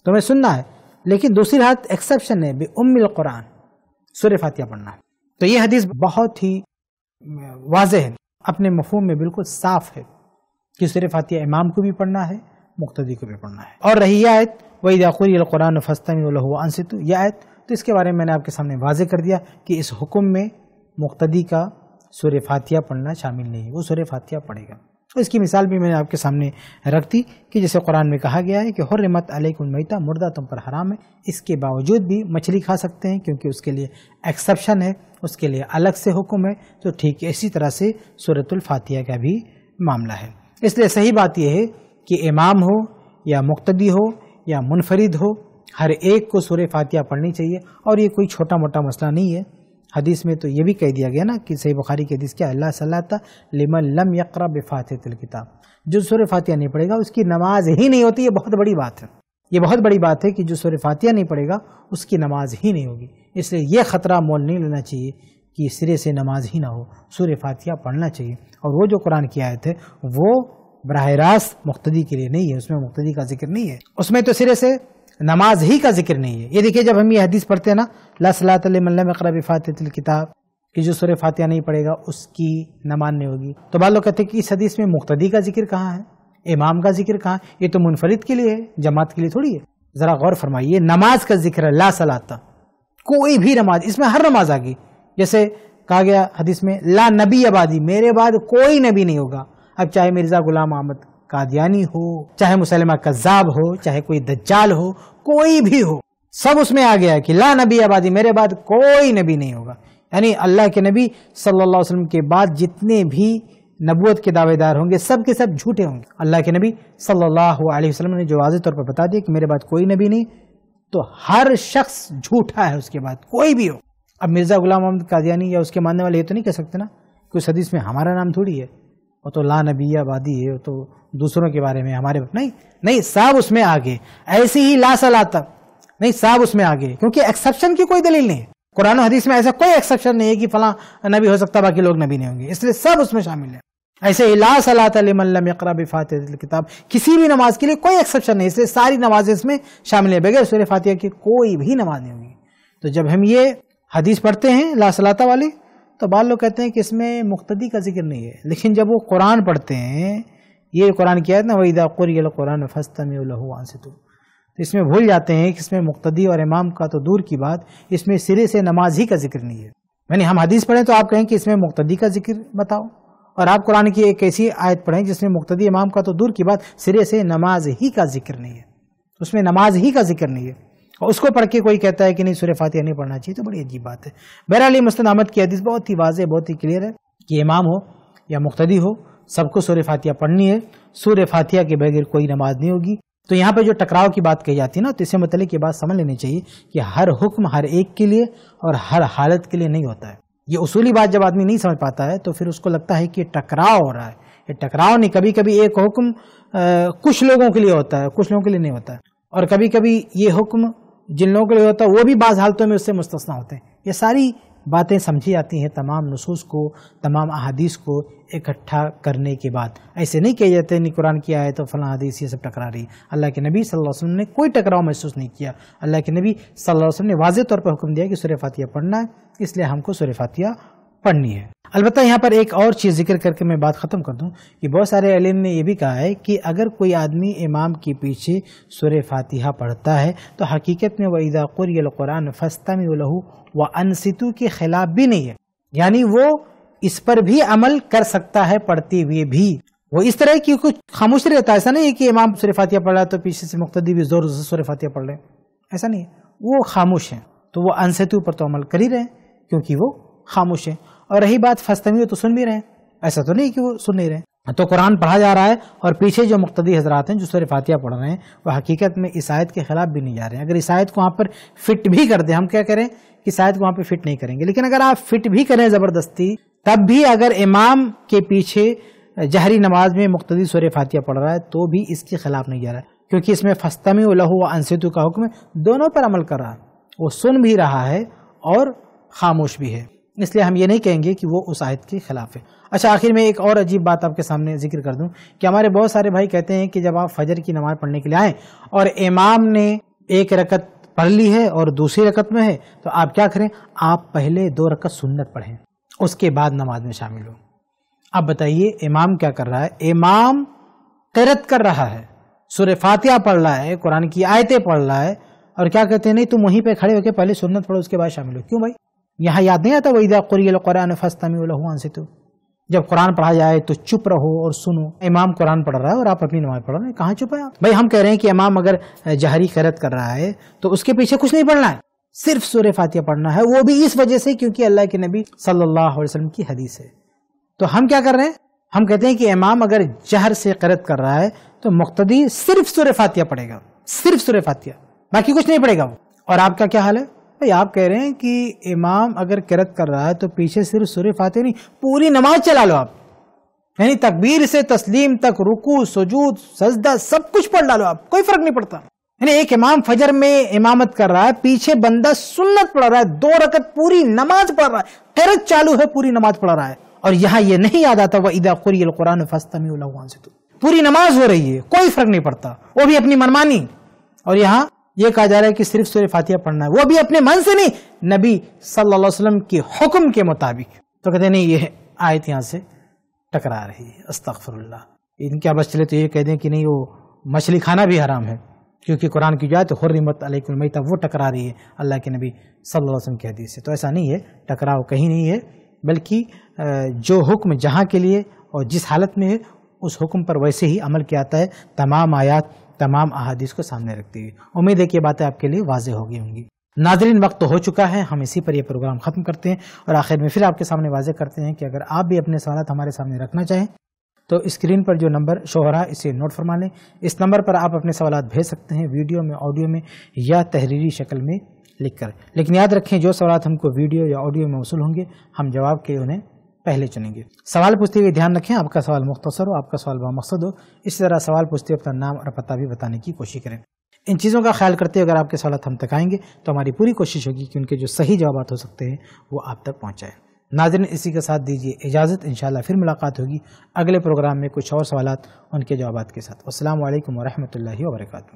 तुम्हें सुनना है लेकिन दूसरी हालत एक्सेप्शन है बे उमिल कुरान सूर्य फातिया पढ़ना है तो ये हदीस बहुत ही वाज है अपने मफहम में बिल्कुल साफ है कि सिर्फ फातिया इमाम को भी पढ़ना है मुख्तदी को भी पढ़ना है और रही आयत वही दाखुरी कुरान फ़स्तमिलहसित यह आयत तो इसके बारे में मैंने आपके सामने वाजे कर दिया कि इस हुक्म में मुख्तदी का सुर फातिया पढ़ना शामिल नहीं है वो सुर फातिया पढ़ेगा तो इसकी मिसाल भी मैंने आपके सामने रख दी कि जैसे कुरान में कहा गया है कि हरमत अलैकुमैता मुर्दा तुम पर हराम है इसके बावजूद भी मछली खा सकते हैं क्योंकि उसके लिए एक्सेप्शन है उसके लिए अलग से हुक्म है तो ठीक इसी तरह से सूरतुल फातिया का भी मामला है इसलिए सही बात यह है कि इमाम हो या मुक्तदी हो या मुनफरिद हो हर एक को सूर्य फातिहा पढ़नी चाहिए और ये कोई छोटा मोटा मसला नहीं है हदीस में तो ये भी कह दिया गया ना कि सही बुखारी की हदीस क्या अल्लाह सलाता लिमन लम यकरा बेफातिल किताब जो सूर्य फातिहा नहीं पढ़ेगा उसकी नमाज ही नहीं होती ये बहुत बड़ी बात है ये बहुत बड़ी बात है कि जो सूर्य फातिहा नहीं पढ़ेगा उसकी नमाज ही नहीं होगी इसलिए यह ख़तरा मोल नहीं लेना चाहिए कि सिरे से नमाज ही ना हो सूर्य फातिहा पढ़ना चाहिए और वो जो कुरान की आयत है वो बरह रास्त मुख्तदी के लिए नहीं है उसमें मुख्तदी का जिक्र नहीं है उसमें तो सिरे से नमाज ही का जिक्र नहीं है ये देखिए जब हम ये हदीस पढ़ते हैं ना लसलातम अकरब फ़ातिल किताब कि जो सूर्य फातिहा नहीं पढ़ेगा उसकी नमाज नहीं होगी तो बाल लोग कहते हैं कि इस हदीस में मुख्तदी का जिक्र कहाँ है इमाम का जिक्र कहाँ ये तो मुनफरद के लिए है जमात के लिए थोड़ी है ज़रा गौर फरमाइए नमाज का जिक्र है ला सलाता कोई भी नमाज इसमें हर नमाज आ गई जैसे कहा गया हदीस में ला नबी आबादी मेरे बाद कोई नबी नहीं होगा अब चाहे मिर्ज़ा गुलाम अहमद कादियानी हो चाहे मुसलमा कज्जाब हो चाहे कोई दज्जाल हो कोई भी हो सब उसमें आ गया कि ला नबी आबादी मेरे बाद कोई नबी नहीं होगा यानी अल्लाह के नबी सल्लल्लाहु अलैहि वसल्लम के बाद जितने भी नबूत के दावेदार होंगे सब के सब झूठे होंगे अल्लाह के नबी सल्लल्लाहु अलैहि वसल्लम ने जो वाजे तौर पर बता दिया कि मेरे बाद कोई नबी नहीं तो हर शख्स झूठा है उसके बाद कोई भी हो अब मिर्ज़ा गुलाम अहमद कादियानी या उसके मानने वाले ये तो नहीं कह सकते ना कि उस हदीस में हमारा नाम थोड़ी है वो तो ला नबी आबादी है वो तो दूसरों के बारे में हमारे नहीं नहीं साहब उसमें आगे ऐसे ही ला सलाता नहीं साहब उसमें आगे क्योंकि एक्सेप्शन की कोई दलील नहीं है कुरान हदीस में ऐसा कोई एक्सेप्शन नहीं है कि फला नबी हो सकता बाकी लोग नबी नहीं होंगे इसलिए सब उसमें शामिल है ऐसे ला सलातमकरा फातह किताब किसी भी नमाज के लिए कोई एक्सेप्शन नहीं इसलिए सारी नमाजें इसमें शामिल है बगैर सूर्य फातिया की कोई भी नमाज नहीं होगी तो जब हम ये हदीस पढ़ते हैं लासलाता वाली तो बाद लोग कहते हैं कि इसमें मुख्तदी का जिक्र नहीं है लेकिन जब वो कुरान पढ़ते हैं ये कुरान किया ना वहीदा कुरियल कुरान फस्तम से तो इसमें भूल जाते हैं कि इसमें मुख्तदी और इमाम का तो दूर की बात इसमें सिरे से नमाज ही का जिक्र नहीं है यानी हम हदीस पढ़ें तो आप कहें कि इसमें मुख्तदी का जिक्र बताओ और आप कुरान की एक ऐसी आयत पढ़ें जिसमें मुख्तदी इमाम का तो दूर की बात सिरे से नमाज ही का जिक्र नहीं है उसमें नमाज ही का जिक्र नहीं है और उसको पढ़ के कोई कहता है कि नहीं सूर्य फातिहा नहीं पढ़ना चाहिए तो बड़ी अजीब बात है बहरअली मुस्तन अहमद की हदीस बहुत ही वाज बहुत ही क्लियर है कि इमाम हो या मुख्तदी हो सबको सूर्य फातिया पढ़नी है सूर्य फातिया के बगैर कोई नमाज नहीं होगी तो यहाँ पर जो टकराव की बात कही जाती है ना तो इससे मतलब ये बात समझ लेनी चाहिए कि हर हुक्म हर एक के लिए और हर हालत के लिए नहीं होता है ये उसूली बात जब आदमी नहीं समझ पाता है तो फिर उसको लगता है कि टकराव हो रहा है ये टकराव नहीं कभी कभी एक हुक्म कुछ लोगों के लिए होता है कुछ लोगों के लिए नहीं होता है और कभी कभी ये हुक्म जिन लोगों के लिए होता है वो भी बाज़ हालतों में उससे मुस्तना होते हैं ये सारी बातें समझी जाती हैं तमाम नसूस को तमाम अहादीस को इकट्ठा करने के बाद ऐसे नहीं कहे जाते नहीं कुरान की आए तो फला हदीस ये सब टकरा रही अल्लाह के नबी सल वसम ने कोई टकराव महसूस नहीं किया अल्लाह के नबी सल वसम ने वाज तौर पर हुक्म दिया कि सुर फातिया पढ़ना है इसलिए हमको सुर फातिया पढ़नी है अलबत्त यहाँ पर एक और चीज़ जिक्र करके मैं बात ख़त्म कर दूँ कि बहुत सारे एलिम ने यह भी कहा है कि अगर कोई आदमी इमाम के पीछे सुर फातिहा पढ़ता है तो हकीकत में वईदा कुरान में लहू व अनसितु के खिलाफ भी नहीं है यानी वो इस पर भी अमल कर सकता है पढ़ते हुए भी वो इस तरह की कुछ खामोश रहता है ऐसा नहीं है कि इमाम सुर फातिहा पढ़ रहा है तो पीछे से मुख्तदी भी जोर से सुर फातिहा पढ़ रहे ऐसा नहीं है वो खामोश हैं तो वो अनसतु पर तो अमल कर ही रहे क्योंकि वो खामोश हैं और रही बात फस्तमी तो सुन भी रहे हैं ऐसा तो नहीं कि वो सुन नहीं रहे तो कुरान पढ़ा जा रहा है और पीछे जो मुख्तदी हजरात हैं जो सर फातिया पढ़ रहे हैं वो हकीकत में इसायत के खिलाफ भी नहीं जा रहे हैं अगर ईसायत को वहाँ पर फिट भी कर दें हम क्या करें कि शायद वहाँ पर फिट नहीं करेंगे लेकिन अगर आप फिट भी करें ज़बरदस्ती तब भी अगर इमाम के पीछे जहरी नमाज में मुख्तदी सर फातिया पढ़ रहा है तो भी इसके खिलाफ नहीं जा रहा है क्योंकि इसमें फस्तमी लहू व अनसितु का हुक्म दोनों पर अमल कर रहा है वो सुन भी रहा है और खामोश भी है इसलिए हम ये नहीं कहेंगे कि वो उस आयत के खिलाफ है अच्छा आखिर में एक और अजीब बात आपके सामने जिक्र कर दूं कि हमारे बहुत सारे भाई कहते हैं कि जब आप फजर की नमाज़ पढ़ने के लिए आए और इमाम ने एक रकत पढ़ ली है और दूसरी रकत में है तो आप क्या करें आप पहले दो रकत सुन्नत पढ़ें उसके बाद नमाज में शामिल हो आप बताइए इमाम क्या कर रहा है इमाम करत कर रहा है सुर फातिहा पढ़ रहा है कुरान की आयतें पढ़ रहा है और क्या कहते हैं नहीं तुम वहीं पे खड़े होकर पहले सुन्नत पढ़ो उसके बाद शामिल हो क्यों भाई यहाँ याद नहीं आता वहीदा कुरियल कुरान फस्तमी से तो जब कुरान पढ़ा जाए तो चुप रहो और सुनो इमाम कुरान पढ़ रहा है और आप अपनी नमाज पढ़ रहे हैं कहाँ चुप है आप भाई हम कह रहे हैं कि इमाम अगर जहरी खैरत कर रहा है तो उसके पीछे कुछ नहीं पढ़ना है सिर्फ सूर्य फातिया पढ़ना है वो भी इस वजह से क्योंकि अल्लाह के नबी सल्लल्लाहु अलैहि वसल्लम की हदीस है तो हम क्या कर रहे हैं हम कहते हैं कि इमाम अगर जहर से करत कर रहा है तो मुख्तदी सिर्फ सूर्य फातिया पढ़ेगा सिर्फ सूर्य फातिया बाकी कुछ नहीं पड़ेगा और आपका क्या हाल है भाई आप कह रहे हैं कि इमाम अगर किरत कर रहा है तो पीछे सिर्फ सूर्य फाते नहीं पूरी नमाज चला लो आप यानी तकबीर से तस्लीम तक रुकू सजूद सजदा सब कुछ पढ़ डालो आप कोई फर्क नहीं पड़ता यानी एक इमाम फजर में इमामत कर रहा है पीछे बंदा सुन्नत पढ़ रहा है दो रकत पूरी नमाज पढ़ रहा है किरत चालू है पूरी नमाज पढ़ रहा है और यहाँ ये नहीं याद आता वह ईदा खुरी कुरान फस्तमी पूरी नमाज हो रही है कोई फर्क नहीं पड़ता वो भी अपनी मनमानी और यहाँ ये कहा जा रहा है कि सिर्फ सूर्य फातिहा पढ़ना है वो भी अपने मन से नहीं नबी सल्लल्लाहु अलैहि वसल्लम के हुक्म के मुताबिक तो कहते नहीं ये आयत यहाँ से टकरा रही है अस्तफरल्ला इनके बस चले तो ये कह दें कि नहीं वो मछली खाना भी हराम है क्योंकि कुरान की जाए तो हर्रमत अलैकुलमैता वो टकरा रही है अल्लाह के नबी सल्लल्लाहु अलैहि वसल्लम की हदीस से तो ऐसा नहीं है टकराव कहीं नहीं है बल्कि जो हुक्म जहाँ के लिए और जिस हालत में है उस हुक्म पर वैसे ही अमल किया जाता है तमाम आयात तमाम अहादीस को सामने रखते हुए उम्मीद है कि बातें आपके लिए वाजे हो गई होंगी नाजरीन वक्त तो हो चुका है हम इसी पर यह प्रोग्राम ख़त्म करते हैं और आखिर में फिर आपके सामने वाजे करते हैं कि अगर आप भी अपने सवाल हमारे सामने रखना चाहें तो स्क्रीन पर जो नंबर शो हो रहा है इसे नोट फरमा लें इस नंबर पर आप अपने सवाल भेज सकते हैं वीडियो में ऑडियो में या तहरीरी शक्ल में लिख कर लेकिन याद रखें जो सवाल हमको वीडियो या ऑडियो में वसूल होंगे हम जवाब के उन्हें पहले चुनेंगे सवाल पूछते हुए ध्यान रखें आपका सवाल मुख्तसर हो आपका सवाल बामकसद हो इसी तरह सवाल पूछते हुए अपना नाम और पता भी बताने की कोशिश करें इन चीज़ों का ख्याल करते हुए अगर आपके सवाल हम तक आएंगे तो हमारी पूरी कोशिश होगी कि उनके जो सही जवाब हो सकते हैं वो आप तक पहुँचाएँ नाजरन इसी के साथ दीजिए इजाज़त इन फिर मुलाकात होगी अगले प्रोग्राम में कुछ और सवाल उनके जवाब के साथ असल वरहमल वरक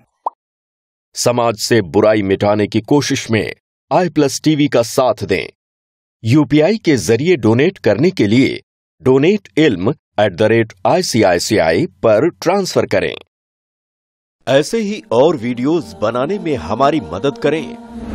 समाज से बुराई मिटाने की कोशिश में आई प्लस टीवी का साथ दें यूपीआई के जरिए डोनेट करने के लिए डोनेट इल्म एट द रेट आई पर ट्रांसफर करें ऐसे ही और वीडियोस बनाने में हमारी मदद करें